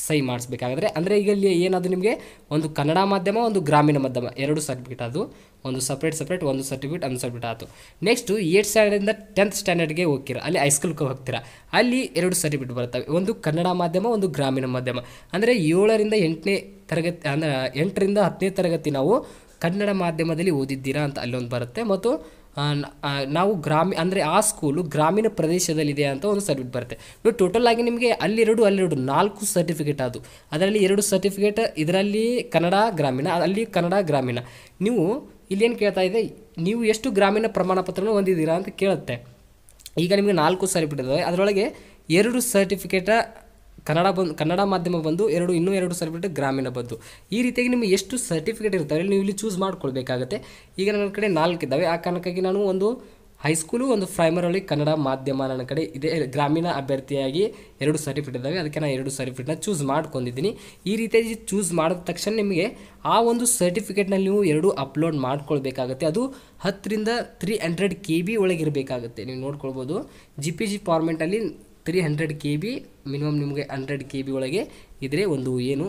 ಸೈ ಮಾಡಿಸ್ಬೇಕಾದ್ರೆ ಅಂದರೆ ಈಗ ಇಲ್ಲಿ ಏನಾದರೂ ನಿಮಗೆ ಒಂದು ಕನ್ನಡ ಮಾಧ್ಯಮ ಒಂದು ಗ್ರಾಮೀಣ ಮಾಧ್ಯಮ ಎರಡು ಸರ್ಟಿಫಿಕೇಟ್ ಅದು ಒಂದು ಸಪ್ರೇಟ್ ಸಪ್ರೇಟ್ ಒಂದು ಸರ್ಟಿಫಿಕೇಟ್ ಒಂದು ಸರ್ಟಿಫಿಕೇಟ್ ಆಯಿತು ನೆಕ್ಸ್ಟು ಏಟ್ ಸ್ಟ್ಯಾಂಡರ್ಡಿಂದ ಟೆಂತ್ ಸ್ಟ್ಯಾಂಡರ್ಡ್ಗೆ ಹೋಗ್ತೀರ ಅಲ್ಲಿ ಹೈಸ್ಕೂಲ್ಗೆ ಹೋಗ್ತೀರಾ ಅಲ್ಲಿ ಎರಡು ಸರ್ಟಿಫಿಕೇಟ್ ಬರ್ತವೆ ಒಂದು ಕನ್ನಡ ಮಾಧ್ಯಮ ಒಂದು ಗ್ರಾಮೀಣ ಮಾಧ್ಯಮ ಅಂದರೆ ಏಳರಿಂದ ಎಂಟನೇ ತರಗತಿ ಅಂದರೆ ಎಂಟರಿಂದ ಹತ್ತನೇ ತರಗತಿ ನಾವು ಕನ್ನಡ ಮಾಧ್ಯಮದಲ್ಲಿ ಓದಿದ್ದೀರಾ ಅಂತ ಅಲ್ಲೊಂದು ಬರುತ್ತೆ ಮತ್ತು ನಾವು ಗ್ರಾಮ ಅಂದರೆ ಆ ಸ್ಕೂಲು ಗ್ರಾಮೀಣ ಪ್ರದೇಶದಲ್ಲಿದೆ ಅಂತ ಒಂದು ಸರ್ಟಿಫಿಕೇಟ್ ಬರುತ್ತೆ ನೀವು ಟೋಟಲ್ ಆಗಿ ನಿಮಗೆ ಅಲ್ಲಿರಡು ಅಲ್ಲಿರಡು ನಾಲ್ಕು ಸರ್ಟಿಫಿಕೇಟ್ ಅದು ಅದರಲ್ಲಿ ಎರಡು ಸರ್ಟಿಫಿಕೇಟ್ ಇದರಲ್ಲಿ ಕನ್ನಡ ಗ್ರಾಮೀಣ ಅಲ್ಲಿ ಕನ್ನಡ ಗ್ರಾಮೀಣ ನೀವು ಇಲ್ಲೇನು ಕೇಳ್ತಾ ಇದೆ ನೀವು ಎಷ್ಟು ಗ್ರಾಮೀಣ ಪ್ರಮಾಣ ಪತ್ರನ ಹೊಂದಿದ್ದೀರಾ ಅಂತ ಕೇಳುತ್ತೆ ಈಗ ನಿಮಗೆ ನಾಲ್ಕು ಸರ್ಟಿಫಿಕೇಟ್ ಅದರೊಳಗೆ ಎರಡು ಸರ್ಟಿಫಿಕೇಟ ಕನ್ನಡ ಬಂದು ಕನ್ನಡ ಮಾಧ್ಯಮ ಬಂದು ಎರಡು ಇನ್ನೂ ಎರಡು ಸರ್ಟಿಫಿಕೇಟ್ ಗ್ರಾಮೀಣ ಬಂದು ಈ ರೀತಿಯಾಗಿ ನಿಮಗೆ ಎಷ್ಟು ಸರ್ಟಿಫಿಕೇಟ್ ಇರ್ತವೆ ನೀವು ಇಲ್ಲಿ ಚೂಸ್ ಮಾಡ್ಕೊಳ್ಬೇಕಾಗತ್ತೆ ಈಗ ನನ್ನ ಕಡೆ ನಾಲ್ಕು ಇದ್ದಾವೆ ಆ ಕಾರಣಕ್ಕಾಗಿ ನಾನು ಒಂದು ಹೈಸ್ಕೂಲು ಒಂದು ಪ್ರೈಮರಲ್ಲಿ ಕನ್ನಡ ಮಾಧ್ಯಮ ನನ್ನ ಕಡೆ ಇದೆ ಗ್ರಾಮೀಣ ಅಭ್ಯರ್ಥಿಯಾಗಿ ಎರಡು ಸರ್ಟಿಫಿಕೇಟ್ ಇದ್ದಾವೆ ಅದಕ್ಕೆ ನಾನು ಎರಡು ಸರ್ಟಿಫಿಕೇಟ್ನ ಚೂಸ್ ಮಾಡ್ಕೊಂಡಿದ್ದೀನಿ ಈ ರೀತಿಯಾಗಿ ಚೂಸ್ ಮಾಡಿದ ತಕ್ಷಣ ನಿಮಗೆ ಆ ಒಂದು ಸರ್ಟಿಫಿಕೇಟ್ನಲ್ಲಿ ನೀವು ಎರಡು ಅಪ್ಲೋಡ್ ಮಾಡ್ಕೊಳ್ಬೇಕಾಗತ್ತೆ ಅದು ಹತ್ತರಿಂದ ತ್ರೀ ಹಂಡ್ರೆಡ್ ಕೆ ಬಿ ಒಳಗಿರಬೇಕಾಗುತ್ತೆ ನೀವು ನೋಡ್ಕೊಳ್ಬೋದು ಜಿ ಪಿ ಜಿ ಫಾರ್ಮೆಂಟಲ್ಲಿ three hundred K B minimum ನಿಮಗೆ ಹಂಡ್ರೆಡ್ ಕೆ ಬಿ ಒಳಗೆ ಇದ್ದರೆ ಒಂದು ಏನು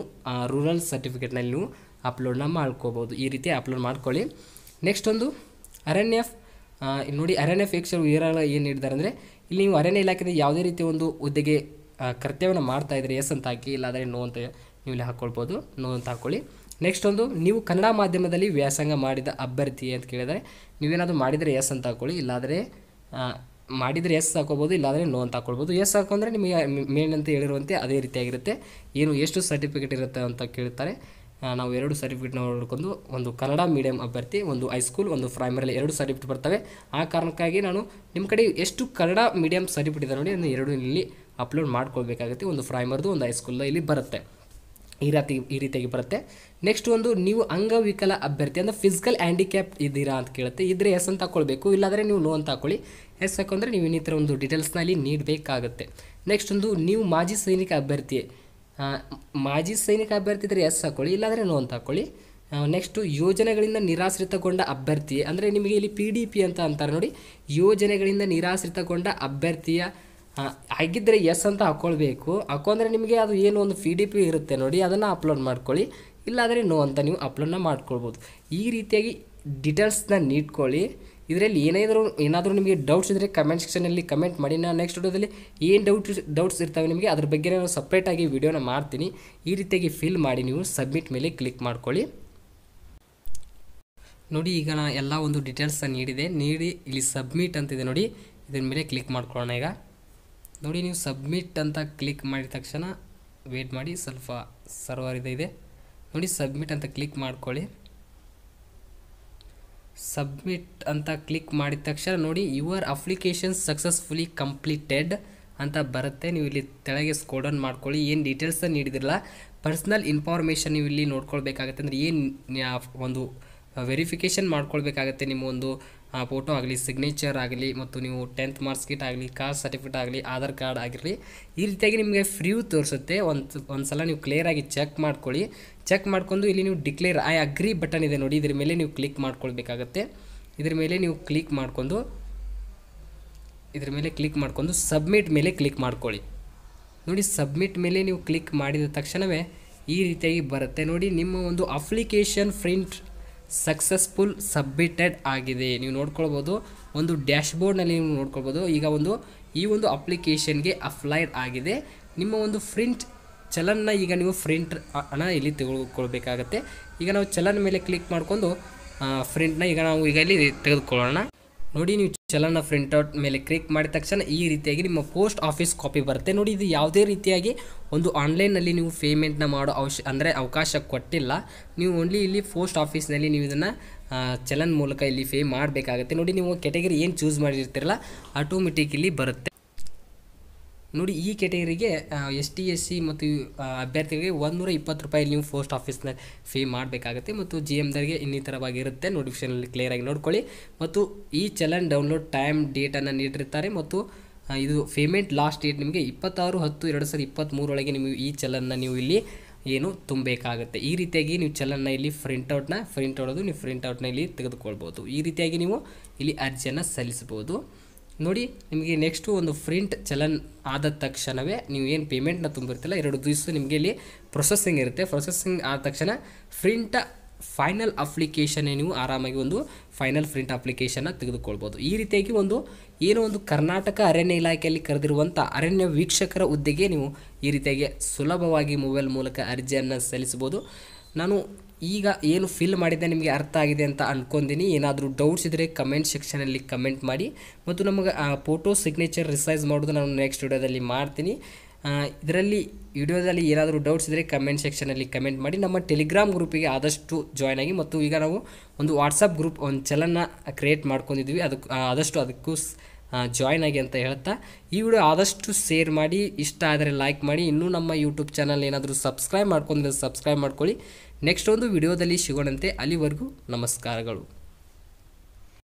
ರೂರಲ್ ಸರ್ಟಿಫಿಕೇಟ್ನಲ್ಲಿ ನೀವು ಅಪ್ಲೋಡ್ನ ಮಾಡ್ಕೋಬೋದು ಈ ರೀತಿ ಅಪ್ಲೋಡ್ ಮಾಡ್ಕೊಳ್ಳಿ ನೆಕ್ಸ್ಟ್ ಒಂದು ಅರಣ್ಯ ಎಫ್ ನೋಡಿ ಅರಣ್ಯ ಎಫ್ ವಿವರ ಏನು ಹೇಳಿದ್ದಾರೆ ಅಂದರೆ ಇಲ್ಲಿ ನೀವು ಅರಣ್ಯ ಇಲಾಖೆಯಿಂದ ಯಾವುದೇ ರೀತಿ ಒಂದು ಹುದ್ದೆಗೆ ಕರ್ತವ್ಯವನ್ನು ಮಾಡ್ತಾ ಇದ್ದರೆ ಎಸ್ ಅಂತ ಹಾಕಿ ಇಲ್ಲಾಂದರೆ ನೋ ಅಂತ ನೀವು ಇಲ್ಲಿ ಹಾಕ್ಕೊಳ್ಬೋದು ನೋ ಅಂತ ಹಾಕ್ಕೊಳ್ಳಿ ನೆಕ್ಸ್ಟ್ ಒಂದು ನೀವು ಕನ್ನಡ ಮಾಧ್ಯಮದಲ್ಲಿ ವ್ಯಾಸಂಗ ಮಾಡಿದ ಅಭ್ಯರ್ಥಿ ಅಂತ ಕೇಳಿದರೆ ನೀವೇನಾದರೂ ಮಾಡಿದರೆ ಎಸ್ ಅಂತ ಹಾಕ್ಕೊಳ್ಳಿ ಇಲ್ಲಾದರೆ ಮಾಡಿದರೆ ಎಸ್ ಹಾಕೋಬೋದು ಇಲ್ಲಾಂದರೆ ನೋ ಅಂತ ಹಾಕೊಳ್ಬೋದು ಎಸ್ ಹಾಕೊಂಡ್ರೆ ನಿಮಗೆ ಮೇನ್ ಅಂತ ಹೇಳಿರುವಂತೆ ಅದೇ ರೀತಿಯಾಗಿರುತ್ತೆ ಏನು ಎಷ್ಟು ಸರ್ಟಿಫಿಕೇಟ್ ಇರುತ್ತೆ ಅಂತ ಕೇಳ್ತಾರೆ ನಾವು ಎರಡು ಸರ್ಟಿಫಿಕೇಟ್ನ ನೋಡ್ಕೊಂಡು ಒಂದು ಕನ್ನಡ ಮೀಡಿಯಂ ಅಭ್ಯರ್ಥಿ ಒಂದು ಹೈಸ್ಕೂಲ್ ಒಂದು ಪ್ರೈಮರಿ ಎರಡು ಸರ್ಟಿಫಿಕೇಟ್ ಬರ್ತವೆ ಆ ಕಾರಣಕ್ಕಾಗಿ ನಾನು ನಿಮ್ಮ ಕಡೆ ಎಷ್ಟು ಕನ್ನಡ ಮೀಡಿಯಂ ಸರ್ಟಿಫಿಕೇಟ್ ಇದೆ ನೋಡಿ ಅದನ್ನು ಎರಡು ಇಲ್ಲಿ ಅಪ್ಲೋಡ್ ಮಾಡ್ಕೊಳ್ಬೇಕಾಗುತ್ತೆ ಒಂದು ಪ್ರೈಮರ್ದು ಒಂದು ಹೈಸ್ಕೂಲ್ದು ಇಲ್ಲಿ ಬರುತ್ತೆ ಈ ರೀತಿ ಈ ರೀತಿಯಾಗಿ ಬರುತ್ತೆ ನೆಕ್ಸ್ಟ್ ಒಂದು ನೀವು ಅಂಗವಿಕಲ ಅಭ್ಯರ್ಥಿ ಅಂದರೆ ಫಿಸಿಕಲ್ ಹ್ಯಾಂಡಿಕ್ಯಾಪ್ ಇದ್ದೀರಾ ಅಂತ ಕೇಳುತ್ತೆ ಇದ್ರೆ ಎಸ್ ಅಂತ ಹಾಕೊಳ್ಬೇಕು ಇಲ್ಲಾಂದರೆ ನೀವು ಲೋ ಅಂತ ಹಾಕೊಳ್ಳಿ ಎಸ್ ಹಾಕೊಂಡ್ರೆ ನೀವು ಇನ್ನಿತರ ಒಂದು ಡೀಟೇಲ್ಸ್ನಲ್ಲಿ ನೀಡಬೇಕಾಗುತ್ತೆ ನೆಕ್ಸ್ಟ್ ಒಂದು ನೀವು ಮಾಜಿ ಸೈನಿಕ ಅಭ್ಯರ್ಥಿ ಮಾಜಿ ಸೈನಿಕ ಅಭ್ಯರ್ಥಿ ಇದ್ದರೆ ಎಸ್ ಹಾಕೊಳ್ಳಿ ಇಲ್ಲಾದರೆ ನೋ ಅಂತ ಹಾಕೊಳ್ಳಿ ನೆಕ್ಸ್ಟು ಯೋಜನೆಗಳಿಂದ ನಿರಾಶ್ರಿತಗೊಂಡ ಅಭ್ಯರ್ಥಿ ಅಂದರೆ ನಿಮಗೆ ಇಲ್ಲಿ ಪಿ ಡಿ ಪಿ ಅಂತ ಅಂತಾರೆ ನೋಡಿ ಯೋಜನೆಗಳಿಂದ ನಿರಾಶ್ರಿತಗೊಂಡ ಅಭ್ಯರ್ಥಿಯ ಆಗಿದ್ದರೆ ಎಸ್ ಅಂತ ಹಾಕ್ಕೊಳ್ಬೇಕು ಹಾಕೊಂಡ್ರೆ ನಿಮಗೆ ಅದು ಏನು ಒಂದು ಪಿ ಡಿ ಪಿ ಇರುತ್ತೆ ನೋಡಿ ಅದನ್ನು ಅಪ್ಲೋಡ್ ಮಾಡ್ಕೊಳ್ಳಿ ಇಲ್ಲಾದರೆ ನೋ ಅಂತ ನೀವು ಅಪ್ಲೋಡ್ನ ಮಾಡ್ಕೊಳ್ಬೋದು ಈ ರೀತಿಯಾಗಿ ಡೀಟೇಲ್ಸ್ನ ನೀಡ್ಕೊಳ್ಳಿ ಇದರಲ್ಲಿ ಏನಾದರೂ ಏನಾದರೂ ನಿಮಗೆ ಡೌಟ್ಸ್ ಇದ್ದರೆ ಕಮೆಂಟ್ ಸೆಕ್ಷನಲ್ಲಿ ಕಮೆಂಟ್ ಮಾಡಿ ನಾನು ನೆಕ್ಸ್ಟ್ ವಿಡಿಯೋದಲ್ಲಿ ಏನು ಡೌಟ್ಸ್ ಡೌಟ್ಸ್ ಇರ್ತವೆ ನಿಮಗೆ ಅದ್ರ ಬಗ್ಗೆ ನಾನು ಸಪ್ರೇಟಾಗಿ ವಿಡಿಯೋನ ಮಾಡ್ತೀನಿ ಈ ರೀತಿಯಾಗಿ ಫಿಲ್ ಮಾಡಿ ನೀವು ಸಬ್ಮಿಟ್ ಮೇಲೆ ಕ್ಲಿಕ್ ಮಾಡ್ಕೊಳ್ಳಿ ನೋಡಿ ಈಗ ನಾನು ಎಲ್ಲ ಒಂದು ಡೀಟೇಲ್ಸನ್ನ ನೀಡಿದೆ ನೀಡಿ ಇಲ್ಲಿ ಸಬ್ಮಿಟ್ ಅಂತಿದೆ ನೋಡಿ ಇದ್ರ ಮೇಲೆ ಕ್ಲಿಕ್ ಮಾಡ್ಕೊಳ್ಳೋಣ ಈಗ ನೋಡಿ ನೀವು ಸಬ್ಮಿಟ್ ಅಂತ ಕ್ಲಿಕ್ ಮಾಡಿದ ತಕ್ಷಣ ವೇಟ್ ಮಾಡಿ ಸ್ವಲ್ಪ ಸರ್ವರ್ ಇದೆ ಇದೆ ನೋಡಿ ಸಬ್ಮಿಟ್ ಅಂತ ಕ್ಲಿಕ್ ಮಾಡ್ಕೊಳ್ಳಿ ಸಬ್ಮಿಟ್ ಅಂತ ಕ್ಲಿಕ್ ಮಾಡಿದ ತಕ್ಷಣ ನೋಡಿ ಯುವರ್ ಅಪ್ಲಿಕೇಶನ್ ಸಕ್ಸಸ್ಫುಲಿ ಕಂಪ್ಲೀಟೆಡ್ ಅಂತ ಬರುತ್ತೆ ನೀವು ಇಲ್ಲಿ ತೆಳಗೆ ಸ್ಕೋಡನ್ ಮಾಡ್ಕೊಳ್ಳಿ ಏನು ಡೀಟೇಲ್ಸ್ ನೀಡಿದಿರಲ್ಲ ಪರ್ಸ್ನಲ್ ಇನ್ಫಾರ್ಮೇಷನ್ ನೀವು ಇಲ್ಲಿ ನೋಡ್ಕೊಳ್ಬೇಕಾಗತ್ತೆ ಅಂದರೆ ಏನು ಒಂದು ವೆರಿಫಿಕೇಷನ್ ಮಾಡ್ಕೊಳ್ಬೇಕಾಗತ್ತೆ ನಿಮ್ಮ ಒಂದು ಆ ಫೋಟೋ ಆಗಲಿ ಸಿಗ್ನೇಚರ್ ಆಗಲಿ ಮತ್ತು ನೀವು ಟೆಂತ್ ಮಾರ್ಕ್ಸ್ ಗೀಟ್ ಆಗಲಿ ಕಾಸ್ಟ್ ಸರ್ಟಿಫಿಕೇಟ್ ಆಗಲಿ ಆಧಾರ್ ಕಾರ್ಡ್ ಆಗಿರಲಿ ಈ ರೀತಿಯಾಗಿ ನಿಮಗೆ ಫ್ರೀ ತೋರಿಸುತ್ತೆ ಒಂದು ಒಂದು ಸಲ ನೀವು ಕ್ಲಿಯರಾಗಿ ಚೆಕ್ ಮಾಡ್ಕೊಳ್ಳಿ ಚೆಕ್ ಮಾಡ್ಕೊಂಡು ಇಲ್ಲಿ ನೀವು ಡಿಕ್ಲೇರ್ ಐ ಅಗ್ರಿ ಬಟನ್ ಇದೆ ನೋಡಿ ಇದ್ರ ಮೇಲೆ ನೀವು ಕ್ಲಿಕ್ ಮಾಡ್ಕೊಳ್ಬೇಕಾಗತ್ತೆ ಇದ್ರ ಮೇಲೆ ನೀವು ಕ್ಲಿಕ್ ಮಾಡಿಕೊಂಡು ಇದ್ರ ಮೇಲೆ ಕ್ಲಿಕ್ ಮಾಡಿಕೊಂಡು ಸಬ್ಮಿಟ್ ಮೇಲೆ ಕ್ಲಿಕ್ ಮಾಡ್ಕೊಳ್ಳಿ ನೋಡಿ ಸಬ್ಮಿಟ್ ಮೇಲೆ ನೀವು ಕ್ಲಿಕ್ ಮಾಡಿದ ತಕ್ಷಣವೇ ಈ ರೀತಿಯಾಗಿ ಬರುತ್ತೆ ನೋಡಿ ನಿಮ್ಮ ಒಂದು ಅಪ್ಲಿಕೇಶನ್ ಫ್ರಿಂಟ್ ಸಕ್ಸಸ್ಫುಲ್ ಸಬ್ಮಿಟೆಡ್ ಆಗಿದೆ ನೀವು ನೋಡ್ಕೊಳ್ಬೋದು ಒಂದು ಡ್ಯಾಶ್ ಬೋರ್ಡ್ನಲ್ಲಿ ನೀವು ನೋಡ್ಕೊಳ್ಬೋದು ಈಗ ಒಂದು ಈ ಒಂದು ಅಪ್ಲಿಕೇಶನ್ಗೆ ಅಪ್ಲೈಡ್ ಆಗಿದೆ ನಿಮ್ಮ ಒಂದು ಫ್ರಿಂಟ್ ಚಲನ್ನ ಈಗ ನೀವು ಫ್ರಿಂಟ್ ಹಣ ಇಲ್ಲಿ ತೆಗೆದುಕೊಳ್ಬೇಕಾಗತ್ತೆ ಈಗ ನಾವು ಚಲನ್ ಮೇಲೆ ಕ್ಲಿಕ್ ಮಾಡಿಕೊಂಡು ಫ್ರಿಂಟ್ನ ಈಗ ನಾವು ಈಗ ಇಲ್ಲಿ ತೆಗೆದುಕೊಳ್ಳೋಣ ನೋಡಿ ನೀವು ಚಲನ ಪ್ರಿಂಟ್ಔಟ್ ಮೇಲೆ ಕ್ಲಿಕ್ ಮಾಡಿದ ತಕ್ಷಣ ಈ ರೀತಿಯಾಗಿ ನಿಮ್ಮ ಪೋಸ್ಟ್ ಆಫೀಸ್ ಕಾಪಿ ಬರುತ್ತೆ ನೋಡಿ ಇದು ಯಾವುದೇ ರೀತಿಯಾಗಿ ಒಂದು ಆನ್ಲೈನ್ನಲ್ಲಿ ನೀವು ಪೇಮೆಂಟ್ನ ಮಾಡೋ ಅವಶ್ಯ ಅಂದರೆ ಅವಕಾಶ ಕೊಟ್ಟಿಲ್ಲ ನೀವು ಓನ್ಲಿ ಇಲ್ಲಿ ಪೋಸ್ಟ್ ಆಫೀಸ್ನಲ್ಲಿ ನೀವು ಇದನ್ನು ಚಲನ್ ಮೂಲಕ ಇಲ್ಲಿ ಪೇ ಮಾಡಬೇಕಾಗುತ್ತೆ ನೋಡಿ ನೀವು ಕೆಟಗರಿ ಏನು ಚೂಸ್ ಮಾಡಿರ್ತೀರಲ್ಲ ಆಟೋಮೆಟಿಕ್ ಇಲ್ಲಿ ಬರುತ್ತೆ ನೋಡಿ ಈ ಕೆಟಗರಿಗೆ ಎಸ್ ಟಿ ಎಸ್ ಸಿ ಮತ್ತು ಅಭ್ಯರ್ಥಿಗಳಿಗೆ ಒಂದೂರ ಇಪ್ಪತ್ತು ರೂಪಾಯಿ ನೀವು ಪೋಸ್ಟ್ ಆಫೀಸ್ನ ಫೀ ಮಾಡಬೇಕಾಗುತ್ತೆ ಮತ್ತು ಜಿ ದರ್ಗೆ ಇನ್ನಿತರವಾಗಿರುತ್ತೆ ನೋಟಿಫಿಕೇಷನಲ್ಲಿ ಕ್ಲಿಯರಾಗಿ ನೋಡ್ಕೊಳ್ಳಿ ಮತ್ತು ಈ ಚಲನ್ ಡೌನ್ಲೋಡ್ ಟೈಮ್ ಡೇಟನ್ನು ನೀಡಿರ್ತಾರೆ ಮತ್ತು ಇದು ಪೇಮೆಂಟ್ ಲಾಸ್ಟ್ ಡೇಟ್ ನಿಮಗೆ ಇಪ್ಪತ್ತಾರು ಹತ್ತು ಎರಡು ಸಾವಿರದ ಇಪ್ಪತ್ತ್ಮೂರೊಳಗೆ ನೀವು ಈ ಚಲನ್ನ ನೀವು ಇಲ್ಲಿ ಏನು ತುಂಬಬೇಕಾಗುತ್ತೆ ಈ ರೀತಿಯಾಗಿ ನೀವು ಚಲನ್ನ ಇಲ್ಲಿ ಪ್ರಿಂಟೌಟ್ನ ಪ್ರಿಂಟ್ ಅದು ನೀವು ಪ್ರಿಂಟೌಟ್ನ ಇಲ್ಲಿ ತೆಗೆದುಕೊಳ್ಬೋದು ಈ ರೀತಿಯಾಗಿ ನೀವು ಇಲ್ಲಿ ಅರ್ಜಿಯನ್ನು ಸಲ್ಲಿಸ್ಬೋದು ನೋಡಿ ನಿಮಗೆ ನೆಕ್ಸ್ಟು ಒಂದು ಪ್ರಿಂಟ್ ಚಲನ್ ಆದ ತಕ್ಷಣವೇ ನೀವು ಏನು ಪೇಮೆಂಟ್ನ ತುಂಬಿರ್ತಿಲ್ಲ ಎರಡು ದಿವಸ ನಿಮಗೆ ಇಲ್ಲಿ ಪ್ರೊಸೆಸಿಂಗ್ ಇರುತ್ತೆ ಪ್ರೊಸೆಸಿಂಗ್ ಆದ ತಕ್ಷಣ ಪ್ರಿಂಟ್ ಫೈನಲ್ ಅಪ್ಲಿಕೇಶನ್ನೇ ನೀವು ಆರಾಮಾಗಿ ಒಂದು ಫೈನಲ್ ಪ್ರಿಂಟ್ ಅಪ್ಲಿಕೇಶನ್ನ ತೆಗೆದುಕೊಳ್ಬೋದು ಈ ರೀತಿಯಾಗಿ ಒಂದು ಏನೋ ಒಂದು ಕರ್ನಾಟಕ ಅರಣ್ಯ ಇಲಾಖೆಯಲ್ಲಿ ಕರೆದಿರುವಂಥ ಅರಣ್ಯ ವೀಕ್ಷಕರ ಹುದ್ದೆಗೆ ನೀವು ಈ ರೀತಿಯಾಗಿ ಸುಲಭವಾಗಿ ಮೊಬೈಲ್ ಮೂಲಕ ಅರ್ಜಿಯನ್ನು ಸಲ್ಲಿಸ್ಬೋದು ನಾನು ಈಗ ಏನು ಫಿಲ್ ಮಾಡಿದೆ ನಿಮಗೆ ಅರ್ಥ ಆಗಿದೆ ಅಂತ ಅಂದ್ಕೊಂಡಿನಿ ಏನಾದರೂ ಡೌಟ್ಸ್ ಇದ್ದರೆ ಕಮೆಂಟ್ ಸೆಕ್ಷನಲ್ಲಿ ಕಮೆಂಟ್ ಮಾಡಿ ಮತ್ತು ನಮಗೆ ಆ ಫೋಟೋ ಸಿಗ್ನೇಚರ್ ರಿಸೈಸ್ ಮಾಡೋದು ನಾನು ನೆಕ್ಸ್ಟ್ ವಿಡಿಯೋದಲ್ಲಿ ಮಾಡ್ತೀನಿ ಇದರಲ್ಲಿ ವಿಡಿಯೋದಲ್ಲಿ ಏನಾದರೂ ಡೌಟ್ಸ್ ಇದ್ದರೆ ಕಮೆಂಟ್ ಸೆಕ್ಷನಲ್ಲಿ ಕಮೆಂಟ್ ಮಾಡಿ ನಮ್ಮ ಟೆಲಿಗ್ರಾಮ್ ಗ್ರೂಪಿಗೆ ಆದಷ್ಟು ಜಾಯ್ನ್ ಆಗಿ ಮತ್ತು ಈಗ ನಾವು ಒಂದು ವಾಟ್ಸಪ್ ಗ್ರೂಪ್ ಒಂದು ಚಲನ್ನ ಕ್ರಿಯೇಟ್ ಮಾಡ್ಕೊಂಡಿದ್ವಿ ಅದಕ್ಕೆ ಆದಷ್ಟು ಅದಕ್ಕೂ ಜಾಯ್ನ್ ಆಗಿ ಅಂತ ಹೇಳ್ತಾ ಈ ವಿಡಿಯೋ ಆದಷ್ಟು ಶೇರ್ ಮಾಡಿ ಇಷ್ಟ ಆದರೆ ಲೈಕ್ ಮಾಡಿ ಇನ್ನೂ ನಮ್ಮ ಯೂಟ್ಯೂಬ್ ಚಾನಲ್ ಏನಾದರೂ ಸಬ್ಸ್ಕ್ರೈಬ್ ಮಾಡ್ಕೊಂಡ್ರೆ ಸಬ್ಸ್ಕ್ರೈಬ್ ಮಾಡ್ಕೊಳ್ಳಿ ನೆಕ್ಸ್ಟ್ ಒಂದು ವಿಡಿಯೋದಲ್ಲಿ ಸಿಗೋಣಂತೆ ಅಲ್ಲಿವರೆಗೂ ನಮಸ್ಕಾರಗಳು